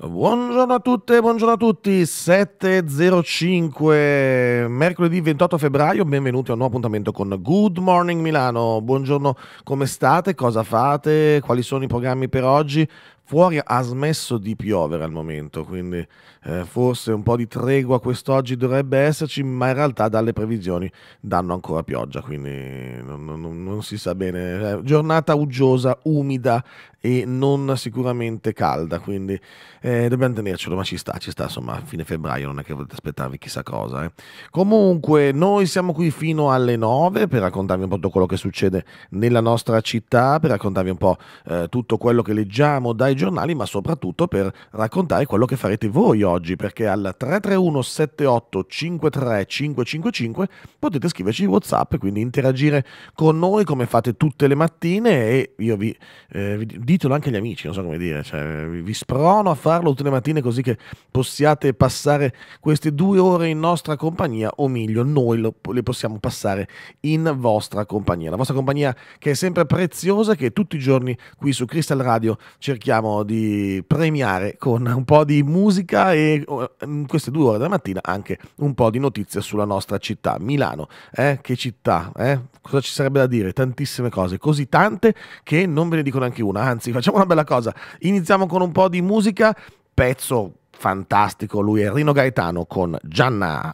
Buongiorno a tutte, buongiorno a tutti, 7.05, mercoledì 28 febbraio, benvenuti a un nuovo appuntamento con Good Morning Milano, buongiorno, come state, cosa fate, quali sono i programmi per oggi, Fuori ha smesso di piovere al momento, quindi eh, forse un po' di tregua quest'oggi dovrebbe esserci, ma in realtà dalle previsioni danno ancora pioggia, quindi non, non, non si sa bene. Eh, giornata uggiosa, umida e non sicuramente calda, quindi eh, dobbiamo tenercelo, ma ci sta, ci sta, insomma, a fine febbraio non è che volete aspettarvi chissà cosa. Eh. Comunque, noi siamo qui fino alle 9 per raccontarvi un po' tutto quello che succede nella nostra città, per raccontarvi un po' eh, tutto quello che leggiamo dai giornali, ma soprattutto per raccontare quello che farete voi oggi, perché al 331 78 53 555 potete scriverci WhatsApp, quindi interagire con noi come fate tutte le mattine e io vi, eh, vi ditelo anche agli amici, non so come dire, cioè, vi sprono a farlo tutte le mattine così che possiate passare queste due ore in nostra compagnia, o meglio, noi lo, le possiamo passare in vostra compagnia. La vostra compagnia che è sempre preziosa, che tutti i giorni qui su Crystal Radio cerchiamo cerchiamo di premiare con un po' di musica e in queste due ore della mattina anche un po' di notizie sulla nostra città, Milano. Eh? Che città, eh? Cosa ci sarebbe da dire? Tantissime cose, così tante che non ve ne dico neanche una, anzi facciamo una bella cosa, iniziamo con un po' di musica, pezzo fantastico, lui è Rino Gaetano con Gianna.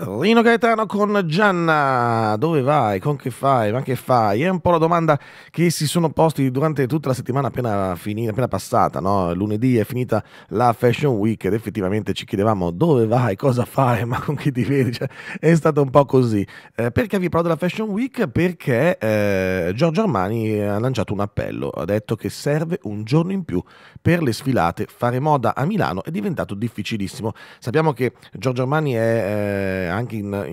Rino Gaetano con Gianna, dove vai, con che fai, ma che fai? È un po' la domanda che si sono posti durante tutta la settimana appena, finita, appena passata, no? lunedì è finita la Fashion Week ed effettivamente ci chiedevamo dove vai, cosa fai, ma con chi ti vedi, cioè, è stato un po' così. Eh, perché vi parlo della Fashion Week? Perché eh, Giorgio Armani ha lanciato un appello, ha detto che serve un giorno in più per le sfilate, fare moda a Milano è diventato difficilissimo. Sappiamo che Giorgio Armani è... Eh, anche in,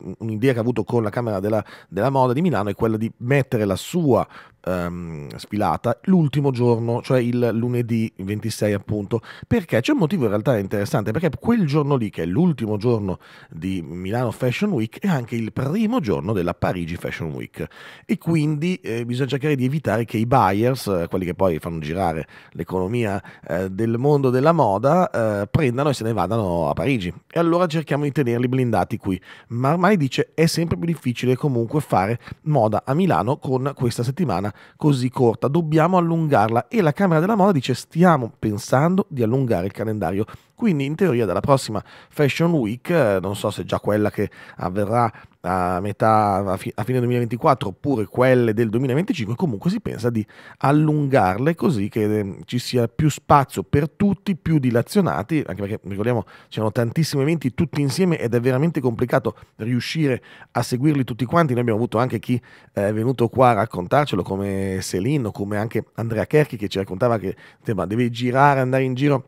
in, un'idea che ha avuto con la Camera della, della Moda di Milano è quella di mettere la sua um, ehm, spilata l'ultimo giorno, cioè il lunedì 26 appunto, perché c'è un motivo in realtà interessante, perché quel giorno lì, che è l'ultimo giorno di Milano Fashion Week, è anche il primo giorno della Parigi Fashion Week e quindi eh, bisogna cercare di evitare che i buyers, eh, quelli che poi fanno girare l'economia eh, del mondo della moda, eh, prendano e se ne vadano a Parigi. E allora cerchiamo di tenerli blindati qui. Ma ormai dice è sempre più difficile comunque fare moda a Milano con questa settimana così corta, dobbiamo allungarla e la Camera della Moda dice stiamo pensando di allungare il calendario. Quindi in teoria dalla prossima Fashion Week, eh, non so se già quella che avverrà a metà a, fi- a fine 2024 oppure quelle del 2025, comunque si pensa di allungarle così che ehm, ci sia più spazio per tutti, più dilazionati, anche perché ricordiamo c'erano tantissimi eventi tutti insieme ed è veramente complicato riuscire a seguirli tutti quanti. Noi abbiamo avuto anche chi eh, è venuto qua a raccontarcelo come Selin come anche Andrea Kerchi che ci raccontava che insomma, deve girare, andare in giro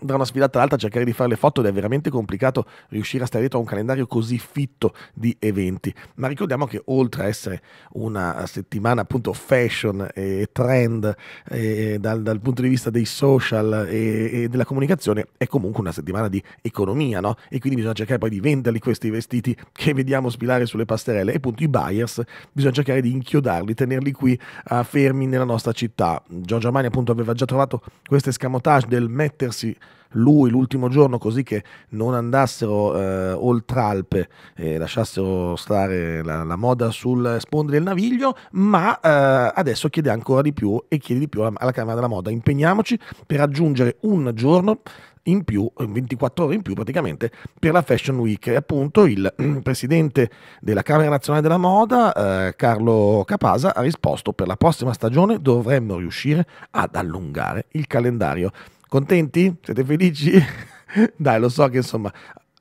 da una sfilata all'altra cercare di fare le foto ed è veramente complicato riuscire a stare dietro a un calendario così fitto di eventi. Ma ricordiamo che oltre a essere una settimana appunto fashion e trend e dal, dal, punto di vista dei social e, e, della comunicazione, è comunque una settimana di economia, no? E quindi bisogna cercare poi di venderli questi vestiti che vediamo sfilare sulle passerelle. E appunto i buyers bisogna cercare di inchiodarli, tenerli qui uh, fermi nella nostra città. Giorgio Armani appunto aveva già trovato questo escamotage del mettersi lui l'ultimo giorno così che non andassero eh, oltre Alpe e lasciassero stare la, la moda sul sponde del naviglio, ma eh, adesso chiede ancora di più e chiede di più alla, alla Camera della Moda. Impegniamoci per aggiungere un giorno in più, 24 eh, ore in più praticamente, per la Fashion Week. E appunto il presidente della Camera Nazionale della Moda, eh, Carlo Capasa, ha risposto per la prossima stagione dovremmo riuscire ad allungare il calendario Contenti? Siete felici? Dai, lo so che insomma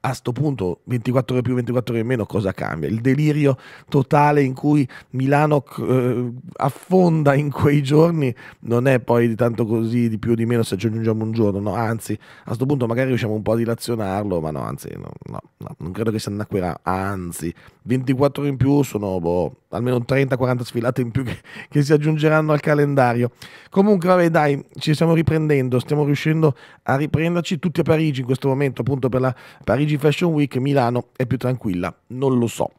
a sto punto 24 ore più 24 ore in meno cosa cambia? Il delirio totale in cui Milano eh, affonda in quei giorni non è poi di tanto così di più o di meno se aggiungiamo un giorno, no, anzi a sto punto magari riusciamo un po' a dilazionarlo, ma no, anzi no, no, no non credo che si annacquerà, anzi 24 ore in più sono boh, almeno 30-40 sfilate in più che, che, si aggiungeranno al calendario. Comunque, vabbè, dai, ci stiamo riprendendo, stiamo riuscendo a riprenderci tutti a Parigi in questo momento, appunto per la Parigi Fashion Week. Milano è più tranquilla, non lo so.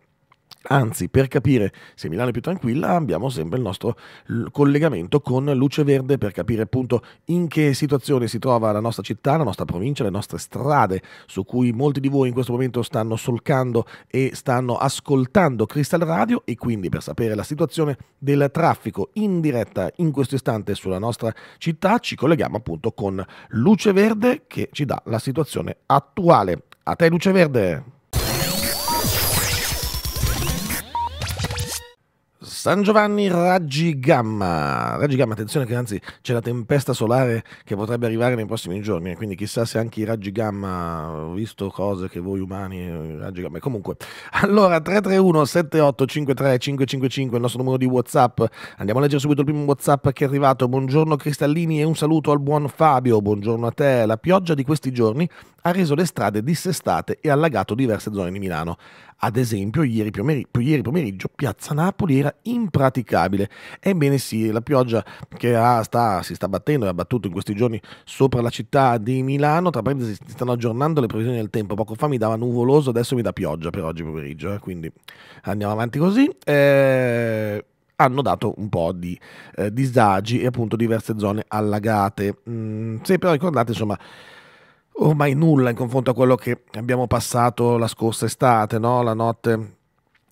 Anzi, per capire se Milano è più tranquilla, abbiamo sempre il nostro collegamento con Luce Verde per capire appunto in che situazione si trova la nostra città, la nostra provincia, le nostre strade su cui molti di voi in questo momento stanno solcando e stanno ascoltando Crystal Radio e quindi per sapere la situazione del traffico in diretta in questo istante sulla nostra città ci colleghiamo appunto con Luce Verde che ci dà la situazione attuale. A te Luce Verde! San Giovanni Raggi Gamma. Raggi Gamma, attenzione che anzi c'è la tempesta solare che potrebbe arrivare nei prossimi giorni, quindi chissà se anche i raggi gamma, ho visto cose che voi umani, eh, raggi gamma, comunque. Allora 331 7853 555 il nostro numero di Whatsapp. Andiamo a leggere subito il primo Whatsapp che è arrivato. Buongiorno Cristallini e un saluto al buon Fabio. Buongiorno a te. La pioggia di questi giorni ha reso le strade dissestate e allagato diverse zone di Milano. Ad esempio, ieri, pomeriggio Piazza Napoli era impraticabile. Ebbene sì, la pioggia che ha, sta, si sta battendo e ha battuto in questi giorni sopra la città di Milano, tra parentesi si stanno aggiornando le previsioni del tempo, poco fa mi dava nuvoloso, adesso mi dà pioggia per oggi pomeriggio, eh, quindi andiamo avanti così. Eh hanno dato un po' di eh, disagi e appunto diverse zone allagate. Mm, se però ricordate, insomma, ormai nulla in confronto a quello che abbiamo passato la scorsa estate, no? la notte,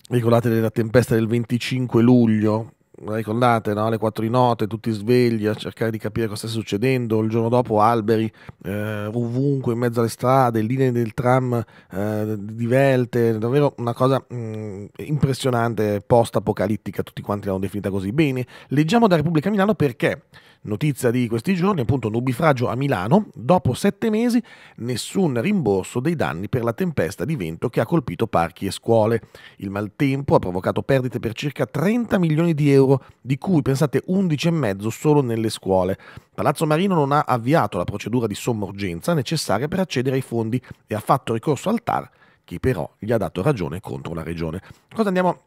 ricordate, della tempesta del 25 luglio, ricordate, no? alle 4 di notte, tutti svegli a cercare di capire cosa sta succedendo, il giorno dopo alberi eh, ovunque, in mezzo alle strade, linee del tram eh, divelte, davvero una cosa mh, mm, impressionante, post-apocalittica, tutti quanti l'hanno definita così. Bene, leggiamo da Repubblica Milano perché Notizia di questi giorni, appunto, nubifragio a Milano, dopo sette mesi nessun rimborso dei danni per la tempesta di vento che ha colpito parchi e scuole. Il maltempo ha provocato perdite per circa 30 milioni di euro euro, di cui pensate 11,5 solo nelle scuole. Palazzo Marino non ha avviato la procedura di somma urgenza necessaria per accedere ai fondi e ha fatto ricorso al TAR, che però gli ha dato ragione contro la regione. Cosa andiamo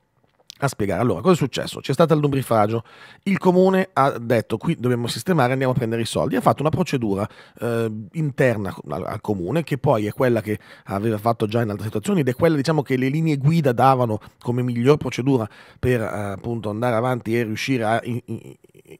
a spiegare. Allora, cosa è successo? C'è stato il lumbrifagio, il comune ha detto qui dobbiamo sistemare, andiamo a prendere i soldi, ha fatto una procedura eh, interna al, al, comune che poi è quella che aveva fatto già in altre situazioni ed è quella diciamo, che le linee guida davano come miglior procedura per eh, appunto andare avanti e riuscire a in,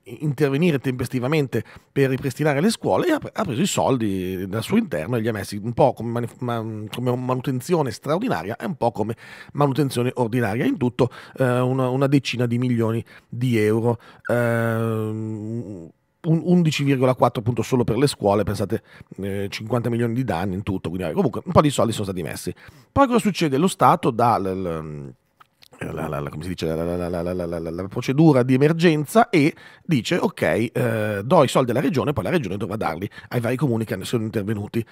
intervenire tempestivamente per ripristinare le scuole e ha preso i soldi dal suo interno e li ha messi un po' come, manutenzione straordinaria e un po' come manutenzione ordinaria, in tutto eh, una, una, decina di milioni di euro. Eh, 11,4 appunto solo per le scuole, pensate eh, 50 milioni di danni in tutto, quindi comunque un po' di soldi sono stati messi. Poi cosa succede? Lo Stato dà l- la, la, la, come si dice, la, procedura di emergenza e dice ok, eh, do i soldi alla regione, poi la regione dovrà darli ai vari comuni che sono intervenuti.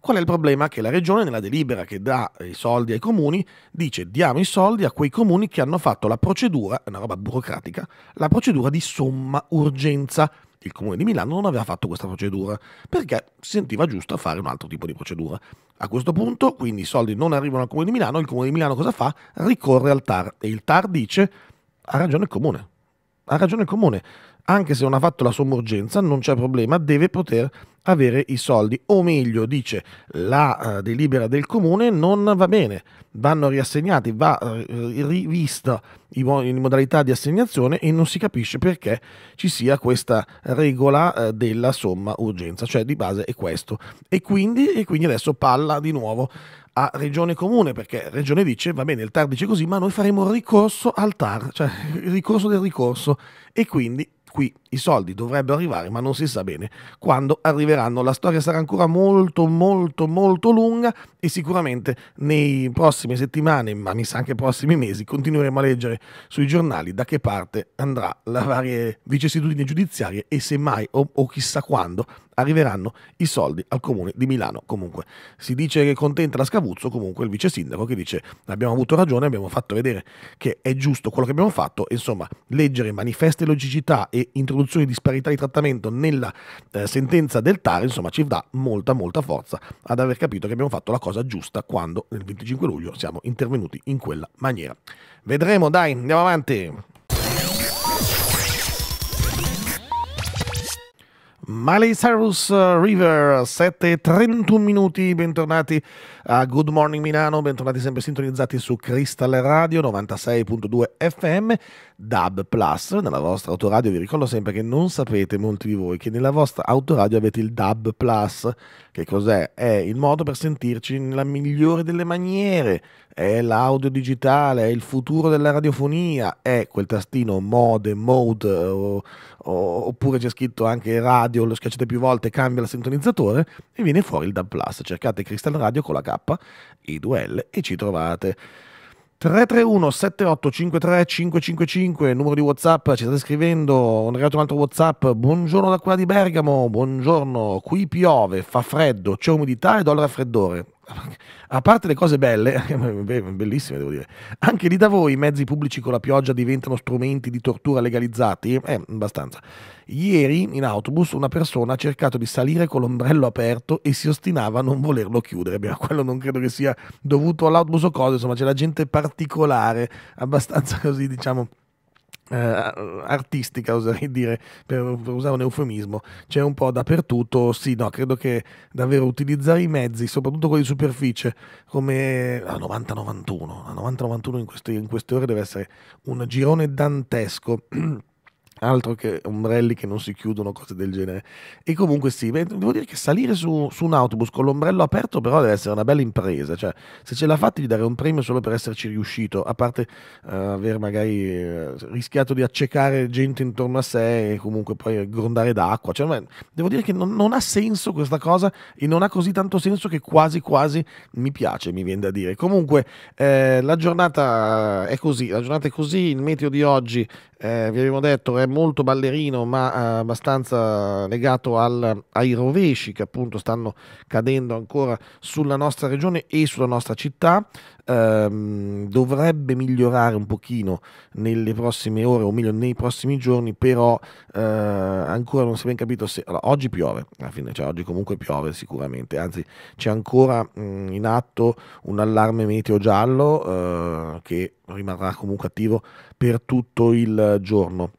Qual è il problema? Che la regione nella delibera che dà i soldi ai comuni dice diamo i soldi a quei comuni che hanno fatto la procedura, è una roba burocratica, la procedura di somma urgenza. Il comune di Milano non aveva fatto questa procedura perché si sentiva giusto fare un altro tipo di procedura. A questo punto, quindi, i soldi non arrivano al Comune di Milano, il Comune di Milano cosa fa? Ricorre al TAR e il TAR dice ha ragione il Comune. Ha ragione il Comune anche se non ha fatto la somma urgenza, non c'è problema, deve poter avere i soldi. O meglio, dice la uh, delibera del comune non va bene, vanno riassegnati, va uh, rivista in mo modalità di assegnazione e non si capisce perché ci sia questa regola uh, della somma urgenza, cioè di base è questo. E quindi, e quindi adesso palla di nuovo a regione comune perché regione dice va bene il TAR dice così ma noi faremo ricorso al TAR cioè il ricorso del ricorso e quindi qui i soldi dovrebbero arrivare, ma non si sa bene quando arriveranno. La storia sarà ancora molto, molto, molto lunga e sicuramente nei prossimi settimane, ma mi sa anche prossimi mesi, continueremo a leggere sui giornali da che parte andrà la varie vicissitudini giudiziarie e semmai o, o chissà quando arriveranno i soldi al comune di Milano. Comunque si dice che contenta la Scavuzzo, comunque il vice sindaco che dice abbiamo avuto ragione, abbiamo fatto vedere che è giusto quello che abbiamo fatto, insomma leggere manifeste logicità e introduzione di disparità di trattamento nella eh, sentenza del TAR, insomma ci dà molta molta forza ad aver capito che abbiamo fatto la cosa giusta quando nel 25 luglio siamo intervenuti in quella maniera. Vedremo, dai, andiamo avanti. Miley Cyrus eh, River, 7.31 minuti, bentornati a Good Morning Milano, bentornati sempre sintonizzati su Crystal Radio 96.2 FM, DAB Plus, nella vostra autoradio vi ricordo sempre che non sapete molti di voi che nella vostra autoradio avete il DAB Plus, che cos'è? È il modo per sentirci nella migliore delle maniere, è l'audio digitale, è il futuro della radiofonia, è quel tastino mode, mode, eh, o, o, oppure c'è scritto anche radio, lo schiacciate più volte, cambia il sintonizzatore e viene fuori il DAB Plus, cercate Crystal Radio con la K IDUL e ci trovate. 331 7853 555 numero di whatsapp ci state scrivendo ho arrivato un altro whatsapp buongiorno da qua di Bergamo buongiorno qui piove fa freddo c'è umidità ed ho il raffreddore a parte le cose belle, bellissime devo dire, anche lì da voi i mezzi pubblici con la pioggia diventano strumenti di tortura legalizzati? Eh, abbastanza. Ieri in autobus una persona ha cercato di salire con l'ombrello aperto e si ostinava a non volerlo chiudere. Beh, quello non credo che sia dovuto all'autobus o cose, insomma c'è la gente particolare, abbastanza così diciamo eh, artistica, oserei dire, per, per, usare un eufemismo, c'è un po' dappertutto. Sì, no, credo che davvero utilizzare i mezzi, soprattutto quelli di superficie, come la 90-91, la 90-91 in, in queste ore deve essere un girone dantesco. altro che ombrelli che non si chiudono, cose del genere. E comunque sì, devo dire che salire su, su, un autobus con l'ombrello aperto però deve essere una bella impresa, cioè se ce la fate di dare un premio solo per esserci riuscito, a parte uh, aver magari uh, rischiato di accecare gente intorno a sé e comunque poi grondare d'acqua, cioè, devo dire che non, non, ha senso questa cosa e non ha così tanto senso che quasi quasi mi piace, mi viene da dire. Comunque eh, la giornata è così, la giornata è così, il meteo di oggi eh, vi abbiamo detto è molto ballerino ma eh, abbastanza legato al, ai rovesci che appunto stanno cadendo ancora sulla nostra regione e sulla nostra città. Ehm, dovrebbe migliorare un pochino nelle prossime ore o meglio nei prossimi giorni, però eh, ancora non si è ben capito se... Allora, oggi piove, alla fine, cioè oggi comunque piove sicuramente, anzi c'è ancora mh, mm, in atto un allarme meteo giallo eh, che rimarrà comunque attivo per tutto il giorno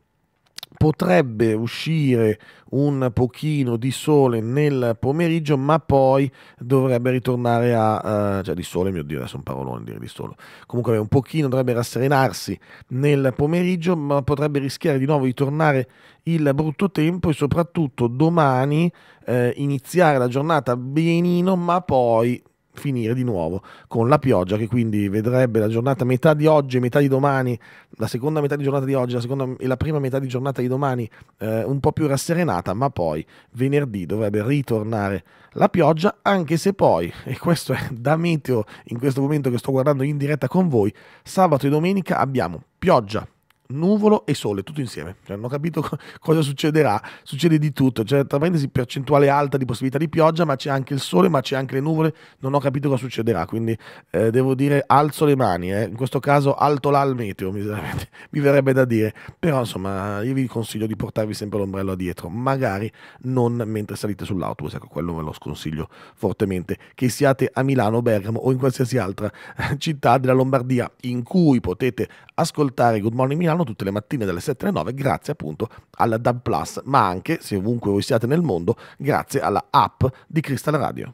potrebbe uscire un pochino di sole nel pomeriggio, ma poi dovrebbe ritornare a... Uh, cioè di sole, mio Dio, adesso un parolone dire di sole. Comunque un pochino dovrebbe rasserenarsi nel pomeriggio, ma potrebbe rischiare di nuovo di tornare il brutto tempo e soprattutto domani eh, iniziare la giornata benino, ma poi finire di nuovo con la pioggia che quindi vedrebbe la giornata metà di oggi e metà di domani, la seconda metà di giornata di oggi la seconda, e la prima metà di giornata di domani eh, un po' più rasserenata, ma poi venerdì dovrebbe ritornare la pioggia, anche se poi, e questo è da meteo in questo momento che sto guardando in diretta con voi, sabato e domenica abbiamo pioggia nuvolo e sole, tutto insieme. Cioè, non ho capito co- cosa succederà. Succede di tutto. C'è tra percentuale alta di possibilità di pioggia, ma c'è anche il sole, ma c'è anche le nuvole. Non ho capito cosa succederà. Quindi eh, devo dire alzo le mani. Eh. In questo caso alto là al meteo, mi, mi verrebbe da dire. Però, insomma, io vi consiglio di portarvi sempre l'ombrello dietro, magari non mentre salite sull'autobus. Ecco, quello ve lo sconsiglio fortemente. Che siate a Milano, Bergamo o in qualsiasi altra eh, città della Lombardia in cui potete ascoltare Good Morning Milano Milano tutte le mattine dalle 7 alle 9 grazie appunto alla DAB Plus, ma anche, se ovunque voi siate nel mondo, grazie alla app di Crystal Radio.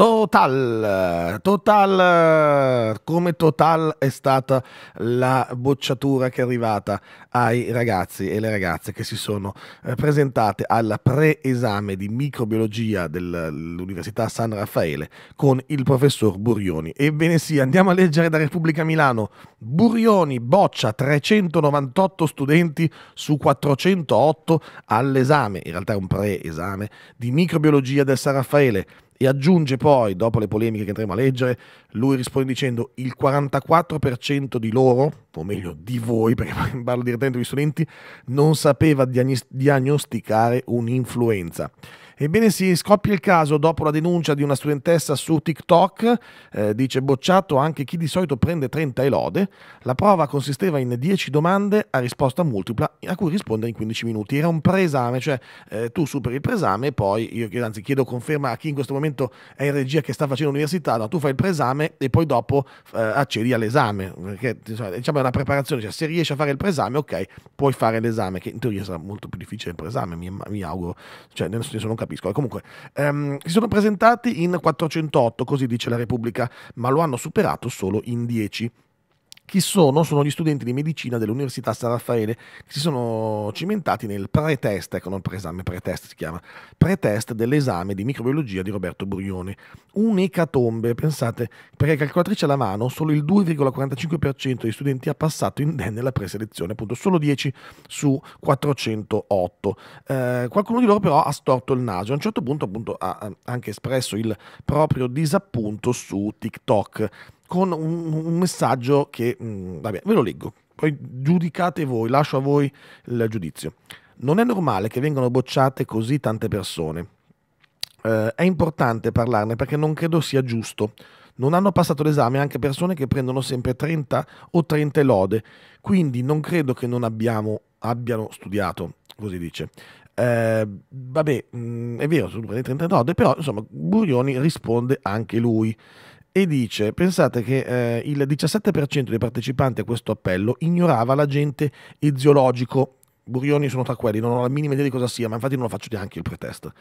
Total, total, come total è stata la bocciatura che è arrivata ai ragazzi e le ragazze che si sono eh, presentate al preesame di microbiologia dell'Università San Raffaele con il professor Burioni. Ebbene sì, andiamo a leggere da Repubblica Milano. Burioni boccia 398 studenti su 408 all'esame, in realtà è un preesame, di microbiologia del San Raffaele e aggiunge poi, dopo le polemiche che andremo a leggere, lui risponde dicendo il 44% di loro, o meglio di voi, perché parlo direttamente agli studenti, non sapeva diagnosticare un'influenza. Ebbene sì, scoppia il caso dopo la denuncia di una studentessa su TikTok, eh, dice bocciato anche chi di solito prende 30 e lode. La prova consisteva in 10 domande a risposta multipla a cui rispondere in 15 minuti. Era un preesame, cioè eh, tu superi il preesame e poi io anzi chiedo conferma a chi in questo momento è in regia che sta facendo l'università, no, tu fai il preesame e poi dopo eh, accedi all'esame, perché insomma, diciamo è una preparazione, cioè se riesci a fare il preesame ok, puoi fare l'esame, che in teoria sarà molto più difficile il preesame, mi, mi auguro, cioè nel senso non capisco capisco. Comunque, ehm, si sono presentati in 408, così dice la Repubblica, ma lo hanno superato solo in 10. Chi sono? Sono gli studenti di medicina dell'Università San Raffaele che si sono cimentati nel pretest, ecco non preesame, pretest si chiama, pretest dell'esame di microbiologia di Roberto Brione. Un'ecatombe, pensate, perché calcolatrice alla mano solo il 2,45% degli studenti ha passato indenne la preselezione, appunto solo 10 su 408. Eh, qualcuno di loro però ha storto il naso, a un certo punto appunto ha anche espresso il proprio disappunto su TikTok con un, un messaggio che, mh, mm, vabbè, ve lo leggo, poi giudicate voi, lascio a voi il giudizio. Non è normale che vengano bocciate così tante persone. Eh, è importante parlarne perché non credo sia giusto. Non hanno passato l'esame anche persone che prendono sempre 30 o 30 lode, quindi non credo che non abbiamo, abbiano studiato, così dice. Eh, vabbè, mh, mm, è vero, sono 30 lode, però insomma Burioni risponde anche lui e dice, pensate che eh, il 17% dei partecipanti a questo appello ignorava l'agente eziologico. Burioni sono tra quelli, non ho la minima idea di cosa sia, ma infatti non lo faccio neanche il pretest.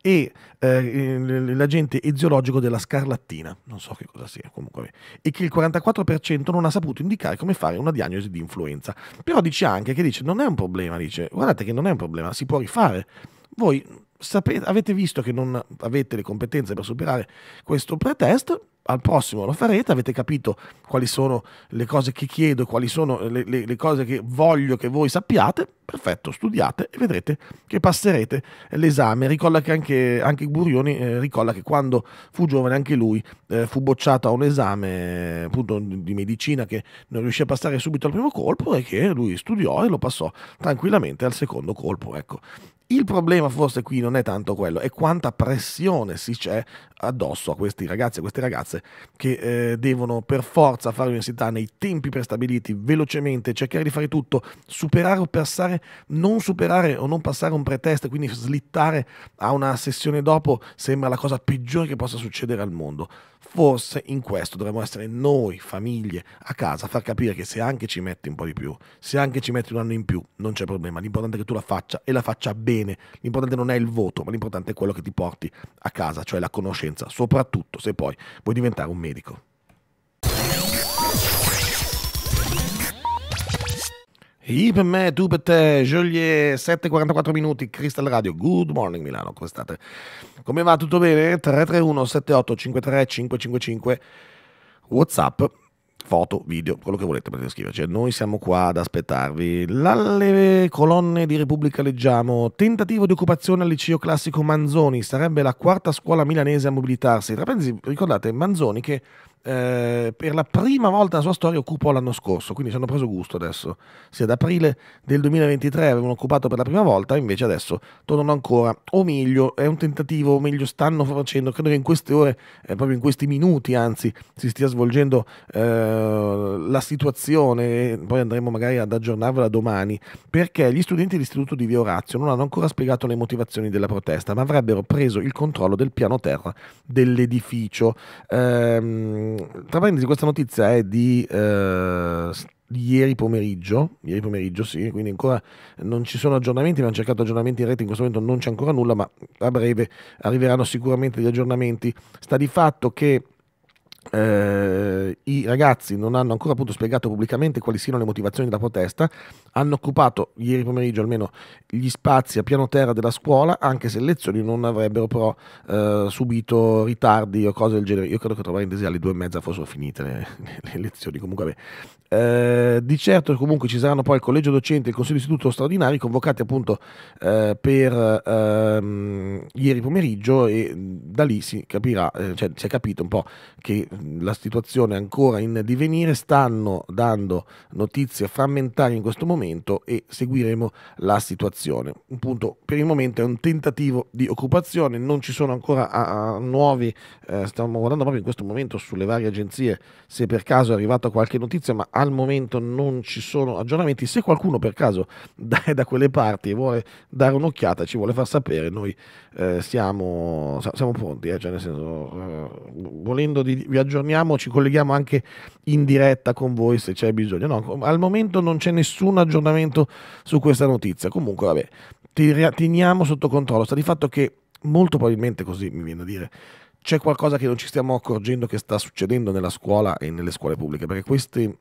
E eh, l'agente eziologico della scarlattina, non so che cosa sia comunque, e che il 44% non ha saputo indicare come fare una diagnosi di influenza. Però dice anche che dice, non è un problema, dice, guardate che non è un problema, si può rifare. Voi sapete, avete visto che non avete le competenze per superare questo pretest, al prossimo lo farete, avete capito quali sono le cose che chiedo, quali sono le, le, le cose che voglio che voi sappiate, perfetto, studiate e vedrete che passerete l'esame. Ricorda che anche, anche Burioni eh, ricolla che quando fu giovane anche lui eh, fu bocciato a un esame appunto di medicina che non riuscì a passare subito al primo colpo e che lui studiò e lo passò tranquillamente al secondo colpo. Ecco, il problema forse qui non è tanto quello, è quanta pressione si c'è addosso a questi ragazzi e queste ragazze che eh, devono per forza fare l'università nei tempi prestabiliti, velocemente, cercare di fare tutto, superare o passare, non superare o non passare un pretest, quindi slittare a una sessione dopo sembra la cosa peggiore che possa succedere al mondo. Forse in questo dovremmo essere noi, famiglie, a casa, a far capire che se anche ci metti un po' di più, se anche ci metti un anno in più, non c'è problema. L'importante è che tu la faccia e la faccia bene. L'importante non è il voto, ma l'importante è quello che ti porti a casa, cioè la conoscenza, soprattutto se poi vuoi diventare un medico. Ip me, tu per te, Joliet, 7.44 minuti, Crystal Radio, Good Morning Milano, come state? Come va? Tutto bene? 331 78 53 555 Whatsapp, foto, video, quello che volete potete scriverci. Noi siamo qua ad aspettarvi. Dalle colonne di Repubblica leggiamo tentativo di occupazione al liceo classico Manzoni, sarebbe la quarta scuola milanese a mobilitarsi. Tra pensi, ricordate Manzoni che eh, per la prima volta nella sua storia occupò l'anno scorso, quindi ci hanno preso gusto adesso. Sì, ad aprile del 2023 avevano occupato per la prima volta, invece adesso tornano ancora, o meglio, è un tentativo, o meglio stanno facendo, credo che in queste ore, eh, proprio in questi minuti anzi, si stia svolgendo eh, la situazione, poi andremo magari ad aggiornarvela domani, perché gli studenti dell'Istituto di Via Orazio non hanno ancora spiegato le motivazioni della protesta, ma avrebbero preso il controllo del piano terra dell'edificio. Ehm, tra parentesi, questa notizia è di eh, ieri pomeriggio, ieri pomeriggio sì, quindi ancora non ci sono aggiornamenti, abbiamo cercato aggiornamenti in rete, in questo momento non c'è ancora nulla, ma a breve arriveranno sicuramente gli aggiornamenti. Sta di fatto che eh, I ragazzi non hanno ancora appunto spiegato pubblicamente quali siano le motivazioni della protesta. Hanno occupato ieri pomeriggio almeno gli spazi a piano terra della scuola, anche se le lezioni non avrebbero però eh, subito ritardi o cose del genere. Io credo che tra parentesi alle due e mezza fossero finite le, le lezioni. Comunque, eh, di certo, comunque ci saranno poi il collegio docente e il consiglio istituto straordinari convocati appunto eh, per ehm, ieri pomeriggio e mm, da lì si capirà, eh, cioè si è capito un po' che la situazione è ancora in divenire, stanno dando notizie frammentarie in questo momento e seguiremo la situazione. Un punto per il momento è un tentativo di occupazione, non ci sono ancora a, a nuovi, eh, stiamo guardando proprio in questo momento sulle varie agenzie se per caso è arrivata qualche notizia, ma al momento non ci sono aggiornamenti. Se qualcuno per caso è da quelle parti e vuole dare un'occhiata, ci vuole far sapere, noi eh, siamo, siamo pronti, eh, cioè nel senso, eh, volendo di viaggiare aggiorniamo, ci colleghiamo anche in diretta con voi se c'è bisogno. No, al momento non c'è nessun aggiornamento su questa notizia. Comunque, vabbè, teniamo sotto controllo. Sta di fatto che molto probabilmente così mi viene a dire c'è qualcosa che non ci stiamo accorgendo che sta succedendo nella scuola e nelle scuole pubbliche, perché questi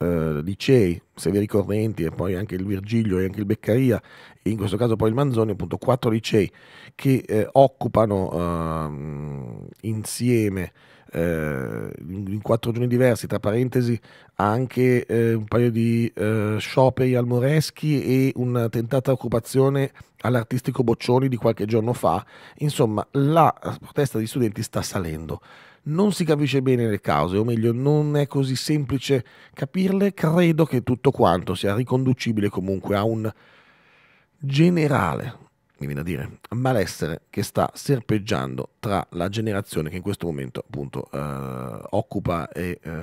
eh, licei, Severi Correnti e poi anche il Virgilio e anche il Beccaria, e in questo caso poi il Manzoni, appunto quattro licei che eh, occupano eh, insieme eh, in, quattro giorni diversi, tra parentesi anche eh, un paio di eh, scioperi al Moreschi e una tentata occupazione all'artistico Boccioni di qualche giorno fa, insomma la protesta di studenti sta salendo. Non si capisce bene le cause, o meglio, non è così semplice capirle. Credo che tutto quanto sia riconducibile comunque a un generale mi viene a dire, malessere che sta serpeggiando tra la generazione che in questo momento appunto eh, occupa e eh,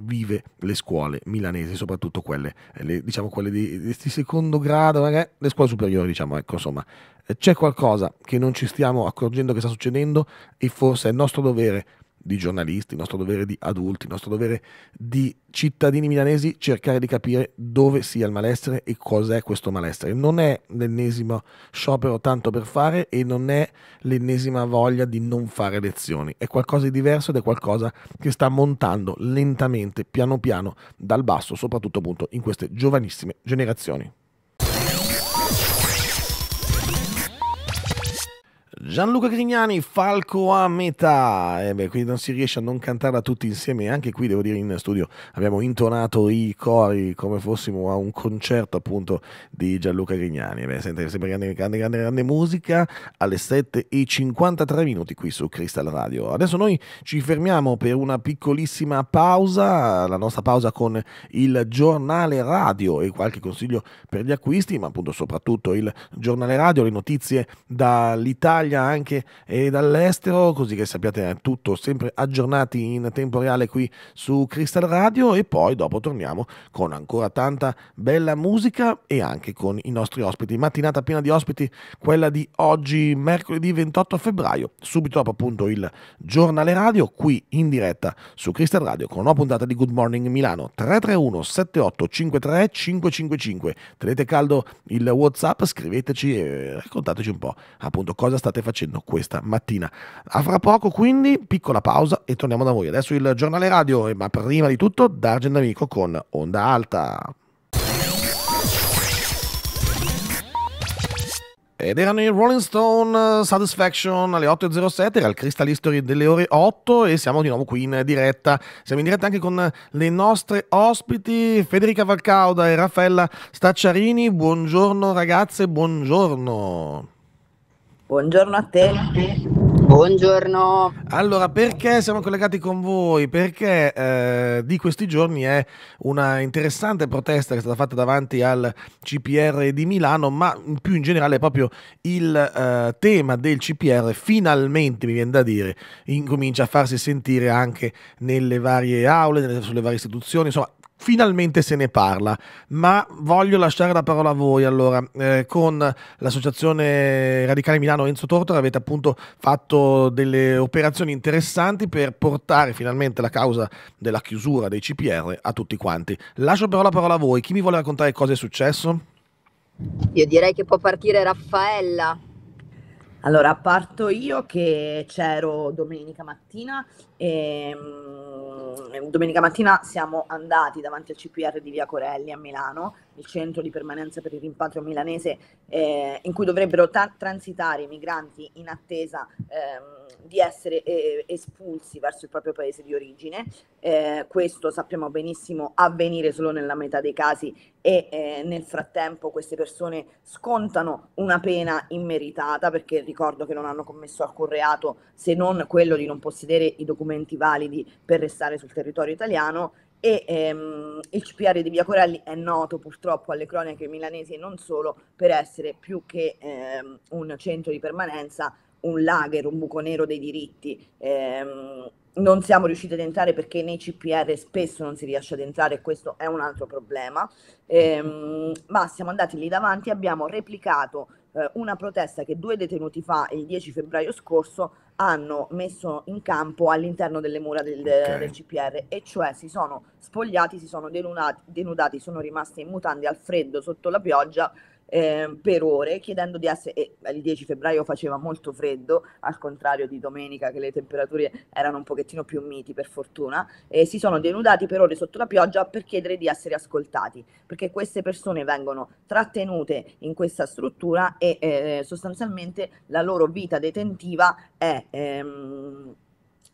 vive le scuole milanesi, soprattutto quelle, eh, le, diciamo quelle di, di, secondo grado, magari, le scuole superiori, diciamo, ecco, insomma, eh, c'è qualcosa che non ci stiamo accorgendo che sta succedendo e forse è nostro dovere di giornalisti, il nostro dovere di adulti, il nostro dovere di cittadini milanesi cercare di capire dove sia il malessere e cos'è questo malessere. Non è l'ennesimo sciopero tanto per fare e non è l'ennesima voglia di non fare lezioni, è qualcosa di diverso ed è qualcosa che sta montando lentamente, piano piano, dal basso, soprattutto appunto in queste giovanissime generazioni. Gianluca Grignani, Falco a metà, eh beh, quindi non si riesce a non cantarla tutti insieme, anche qui devo dire in studio abbiamo intonato i cori come fossimo a un concerto appunto di Gianluca Grignani, eh beh, sempre, sempre grande, grande, grande, grande musica alle 7.53 minuti qui su Crystal Radio. Adesso noi ci fermiamo per una piccolissima pausa, la nostra pausa con il giornale radio e qualche consiglio per gli acquisti, ma appunto soprattutto il giornale radio, le notizie dall'Italia d'Italia anche e dall'estero, così che sappiate tutto sempre aggiornati in tempo reale qui su Crystal Radio e poi dopo torniamo con ancora tanta bella musica e anche con i nostri ospiti. Mattinata piena di ospiti, quella di oggi mercoledì 28 febbraio, subito dopo appunto il giornale radio qui in diretta su Crystal Radio con una puntata di Good Morning Milano 331 78 53 555. Tenete caldo il WhatsApp, scriveteci e raccontateci un po' appunto cosa state state facendo questa mattina. A fra poco quindi piccola pausa e torniamo da voi. Adesso il giornale radio, eh, ma prima di tutto Dargen Amico con Onda Alta. Ed erano i Rolling Stone eh, Satisfaction alle 8.07, era il Crystal History delle ore 8 e siamo di nuovo qui in diretta. Siamo in diretta anche con le nostre ospiti Federica Valcauda e Raffaella Stacciarini. Buongiorno ragazze, buongiorno. Buongiorno a te. Buongiorno. Allora, perché siamo collegati con voi? Perché eh, di questi giorni è una interessante protesta che è stata fatta davanti al CPR di Milano, ma più in generale proprio il eh, tema del CPR finalmente, mi viene da dire, incomincia a farsi sentire anche nelle varie aule, nelle, sulle varie istituzioni, insomma finalmente se ne parla, ma voglio lasciare la parola a voi allora, eh, con l'associazione Radicale Milano Enzo Tortora avete appunto fatto delle operazioni interessanti per portare finalmente la causa della chiusura dei CPR a tutti quanti. Lascio però la parola a voi, chi mi vuole raccontare cosa è successo? Io direi che può partire Raffaella. Allora, parto io che c'ero domenica mattina e, ehm, domenica mattina siamo andati davanti al CPR di Via Corelli a Milano, il centro di permanenza per il rimpatrio milanese, eh, in cui dovrebbero ta- transitare i migranti in attesa ehm, di essere eh, espulsi verso il proprio paese di origine. Eh, questo sappiamo benissimo avvenire solo nella metà dei casi e eh, nel frattempo queste persone scontano una pena immeritata perché ricordo che non hanno commesso alcun reato se non quello di non possedere i documenti documenti validi per restare sul territorio italiano e ehm, il CPR di Via Corelli è noto purtroppo alle cronache milanesi e non solo per essere più che ehm, un centro di permanenza, un lager, un buco nero dei diritti. Ehm, non siamo riusciti ad entrare perché nei CPR spesso non si riesce ad entrare e questo è un altro problema, ehm, ma siamo andati lì davanti e abbiamo replicato eh, una protesta che due detenuti fa, il 10 febbraio scorso, hanno messo in campo all'interno delle mura del, okay. del CPR, e cioè si sono spogliati, si sono denudati, denudati, sono rimasti in mutande al freddo sotto la pioggia eh, per ore, chiedendo di essere, e il 10 febbraio faceva molto freddo, al contrario di domenica che le temperature erano un pochettino più miti per fortuna, eh, si sono denudati per ore sotto la pioggia per chiedere di essere ascoltati, perché queste persone vengono trattenute in questa struttura e eh, sostanzialmente la loro vita detentiva è... Ehm,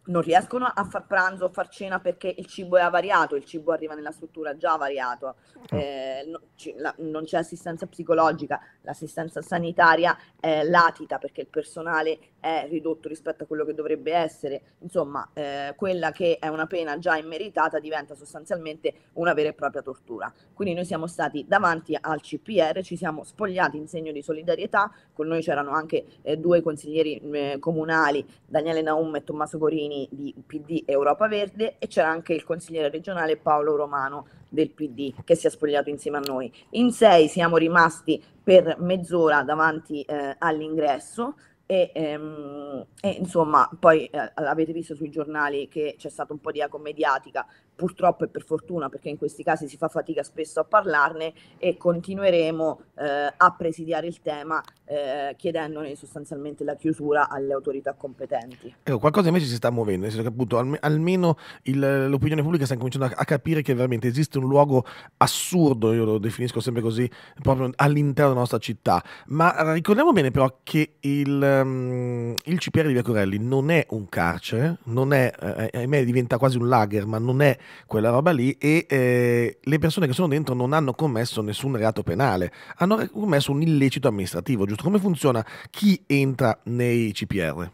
non riescono a far pranzo o far cena perché il cibo è avariato, il cibo arriva nella struttura già avariato, ah. eh, no, c- la, non c'è assistenza psicologica, l'assistenza sanitaria è latita perché il personale è ridotto rispetto a quello che dovrebbe essere, insomma eh, quella che è una pena già immeritata diventa sostanzialmente una vera e propria tortura. Quindi noi siamo stati davanti al CPR, ci siamo spogliati in segno di solidarietà, con noi c'erano anche eh, due consiglieri eh, comunali, Daniele Naum e Tommaso Corini, Salvini di PD Europa Verde e c'era anche il consigliere regionale Paolo Romano del PD che si è spogliato insieme a noi. In sei siamo rimasti per mezz'ora davanti eh, all'ingresso. E, ehm, e, insomma poi eh, avete visto sui giornali che c'è stato un po' di eco mediatica purtroppo e per fortuna perché in questi casi si fa fatica spesso a parlarne e continueremo eh, a presidiare il tema eh, chiedendone sostanzialmente la chiusura alle autorità competenti. Ecco, qualcosa invece si sta muovendo, nel senso che appunto alme- almeno il, l'opinione pubblica sta cominciando a, a, capire che veramente esiste un luogo assurdo, io lo definisco sempre così, proprio all'interno della nostra città, ma eh, ricordiamo bene però che il, um, il CPR di Via Corelli non è un carcere, non è, eh, eh ahimè diventa quasi un lager, ma non è quella roba lì e eh, le persone che sono dentro non hanno commesso nessun reato penale, hanno commesso un illecito amministrativo, giusto? Come funziona chi entra nei CPR?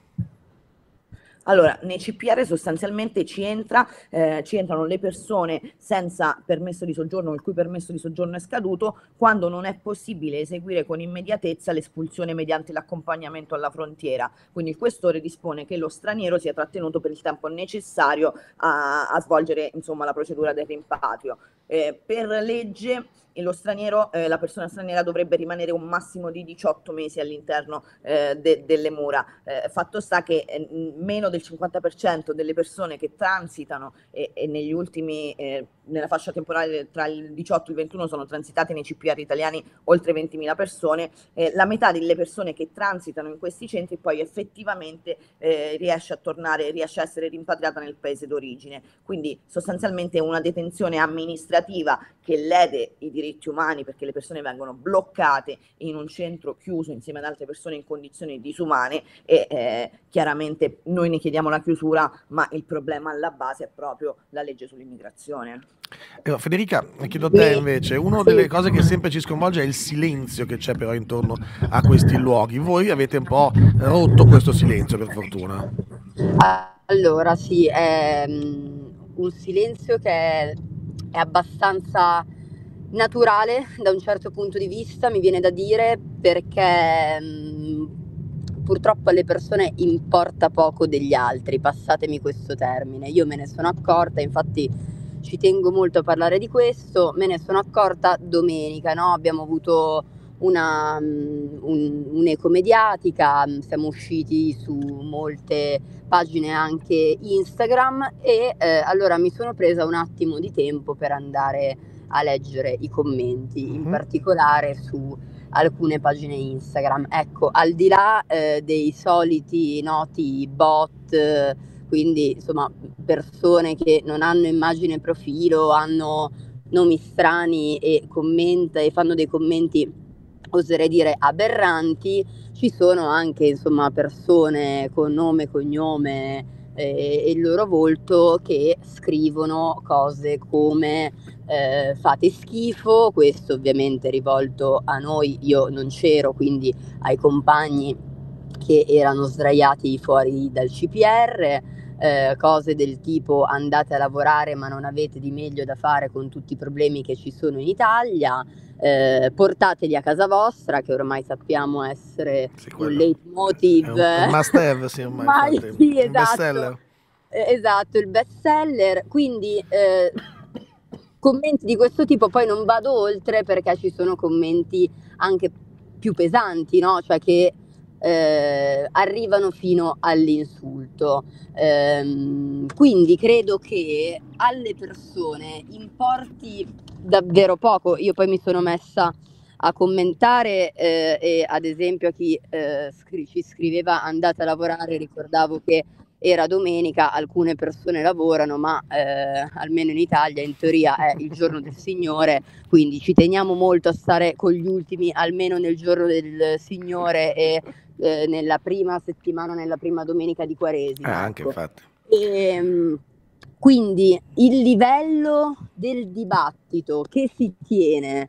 Allora, nei CPR sostanzialmente ci, entra, eh, ci entrano le persone senza permesso di soggiorno, il cui permesso di soggiorno è scaduto, quando non è possibile eseguire con immediatezza l'espulsione mediante l'accompagnamento alla frontiera. Quindi il questore dispone che lo straniero sia trattenuto per il tempo necessario a, a svolgere insomma, la procedura del rimpatrio. Eh, per legge eh, lo straniero, eh, la persona straniera dovrebbe rimanere un massimo di 18 mesi all'interno eh, de- delle mura. Eh, fatto sta che eh, meno del 50% delle persone che transitano e, eh, e negli ultimi nella fascia temporale tra il 18 e il 21 sono transitate nei CPR italiani oltre 20.000 persone, eh, la metà delle persone che transitano in questi centri poi effettivamente eh, riesce a tornare, riesce a essere rimpatriata nel paese d'origine. Quindi sostanzialmente una detenzione amministrativa che lede i diritti umani perché le persone vengono bloccate in un centro chiuso insieme ad altre persone in condizioni disumane e eh, chiaramente noi ne chiediamo la chiusura, ma il problema alla base è proprio la legge sull'immigrazione. Federica, chiedo a te invece, una delle cose che sempre ci sconvolge è il silenzio che c'è però intorno a questi luoghi. Voi avete un po' rotto questo silenzio per fortuna. Allora sì, è mm, un silenzio che è abbastanza naturale da un certo punto di vista, mi viene da dire, perché mm, purtroppo alle persone importa poco degli altri, passatemi questo termine. Io me ne sono accorta, infatti ci tengo molto a parlare di questo, me ne sono accorta domenica, no? abbiamo avuto una, mm, un, un'eco mediatica, mm, siamo usciti su molte pagine anche Instagram e eh, allora mi sono presa un attimo di tempo per andare a leggere i commenti, mm-hmm. in particolare su alcune pagine Instagram. Ecco, al di là eh, dei soliti noti bot, quindi insomma persone che non hanno immagine profilo, hanno nomi strani e, commenta, e fanno dei commenti, oserei dire, aberranti, ci sono anche insomma persone con nome, cognome eh, e il loro volto che scrivono cose come eh, fate schifo, questo ovviamente è rivolto a noi, io non c'ero, quindi ai compagni che erano sdraiati fuori dal CPR eh, cose del tipo andate a lavorare ma non avete di meglio da fare con tutti i problemi che ci sono in Italia, eh, portateli a casa vostra che ormai sappiamo essere sì, un leitmotiv. Un, un must have, sì, ormai. ormai sì, esatto. Best seller. Eh, esatto, il best seller. Quindi eh, commenti di questo tipo, poi non vado oltre perché ci sono commenti anche più pesanti, no? cioè che eh, arrivano fino all'insulto. Eh, quindi credo che alle persone importi davvero poco. Io poi mi sono messa a commentare eh, e ad esempio a chi eh, scri- ci scriveva andate a lavorare, ricordavo che era domenica, alcune persone lavorano, ma eh, almeno in Italia in teoria è il giorno del Signore, quindi ci teniamo molto a stare con gli ultimi almeno nel giorno del Signore e eh, nella prima settimana, nella prima domenica di Quaresima. Ah, anche ecco. infatti. E, ehm, quindi il livello del dibattito che si tiene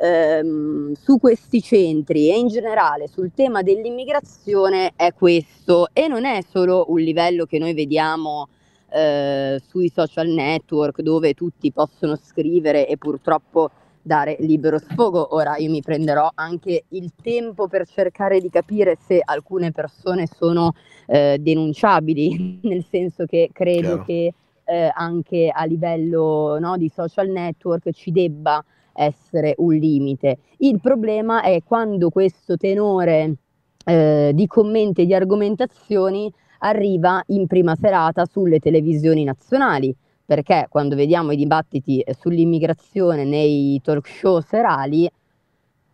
ehm, su questi centri e in generale sul tema dell'immigrazione è questo e non è solo un livello che noi vediamo eh, sui social network dove tutti possono scrivere e purtroppo dare libero sfogo. Ora io mi prenderò anche il tempo per cercare di capire se alcune persone sono eh, denunciabili, nel senso che credo Chiaro. che eh, anche a livello no, di social network ci debba essere un limite. Il problema è quando questo tenore eh, di commenti e di argomentazioni arriva in prima serata sulle televisioni nazionali, perché quando vediamo i dibattiti eh, sull'immigrazione nei talk show serali,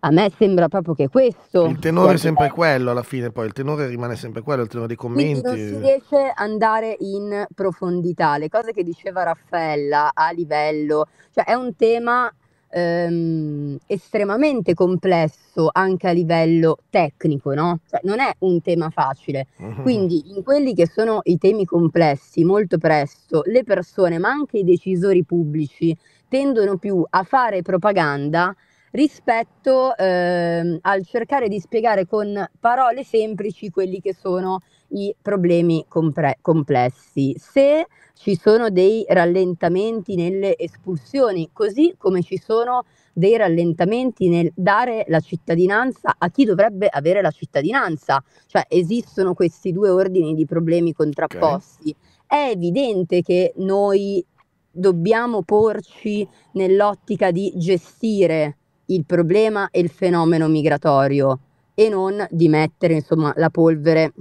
a me sembra proprio che questo... Il tenore è sempre quello alla fine, poi il tenore rimane sempre quello, il tenore dei commenti. Quindi non si riesce ad andare in profondità. Le cose che diceva Raffaella a livello... cioè è un tema ehm, estremamente complesso anche a livello tecnico, no? Cioè, non è un tema facile. Mm-hmm. Quindi in quelli che sono i temi complessi, molto presto le persone, ma anche i decisori pubblici, tendono più a fare propaganda rispetto ehm, al cercare di spiegare con parole semplici quelli che sono i problemi compre- complessi. Se ci sono dei rallentamenti nelle espulsioni, così come ci sono dei rallentamenti nel dare la cittadinanza a chi dovrebbe avere la cittadinanza, cioè esistono questi due ordini di problemi contrapposti. Okay. È evidente che noi dobbiamo porci nell'ottica di gestire il problema e il fenomeno migratorio e non di mettere insomma, la polvere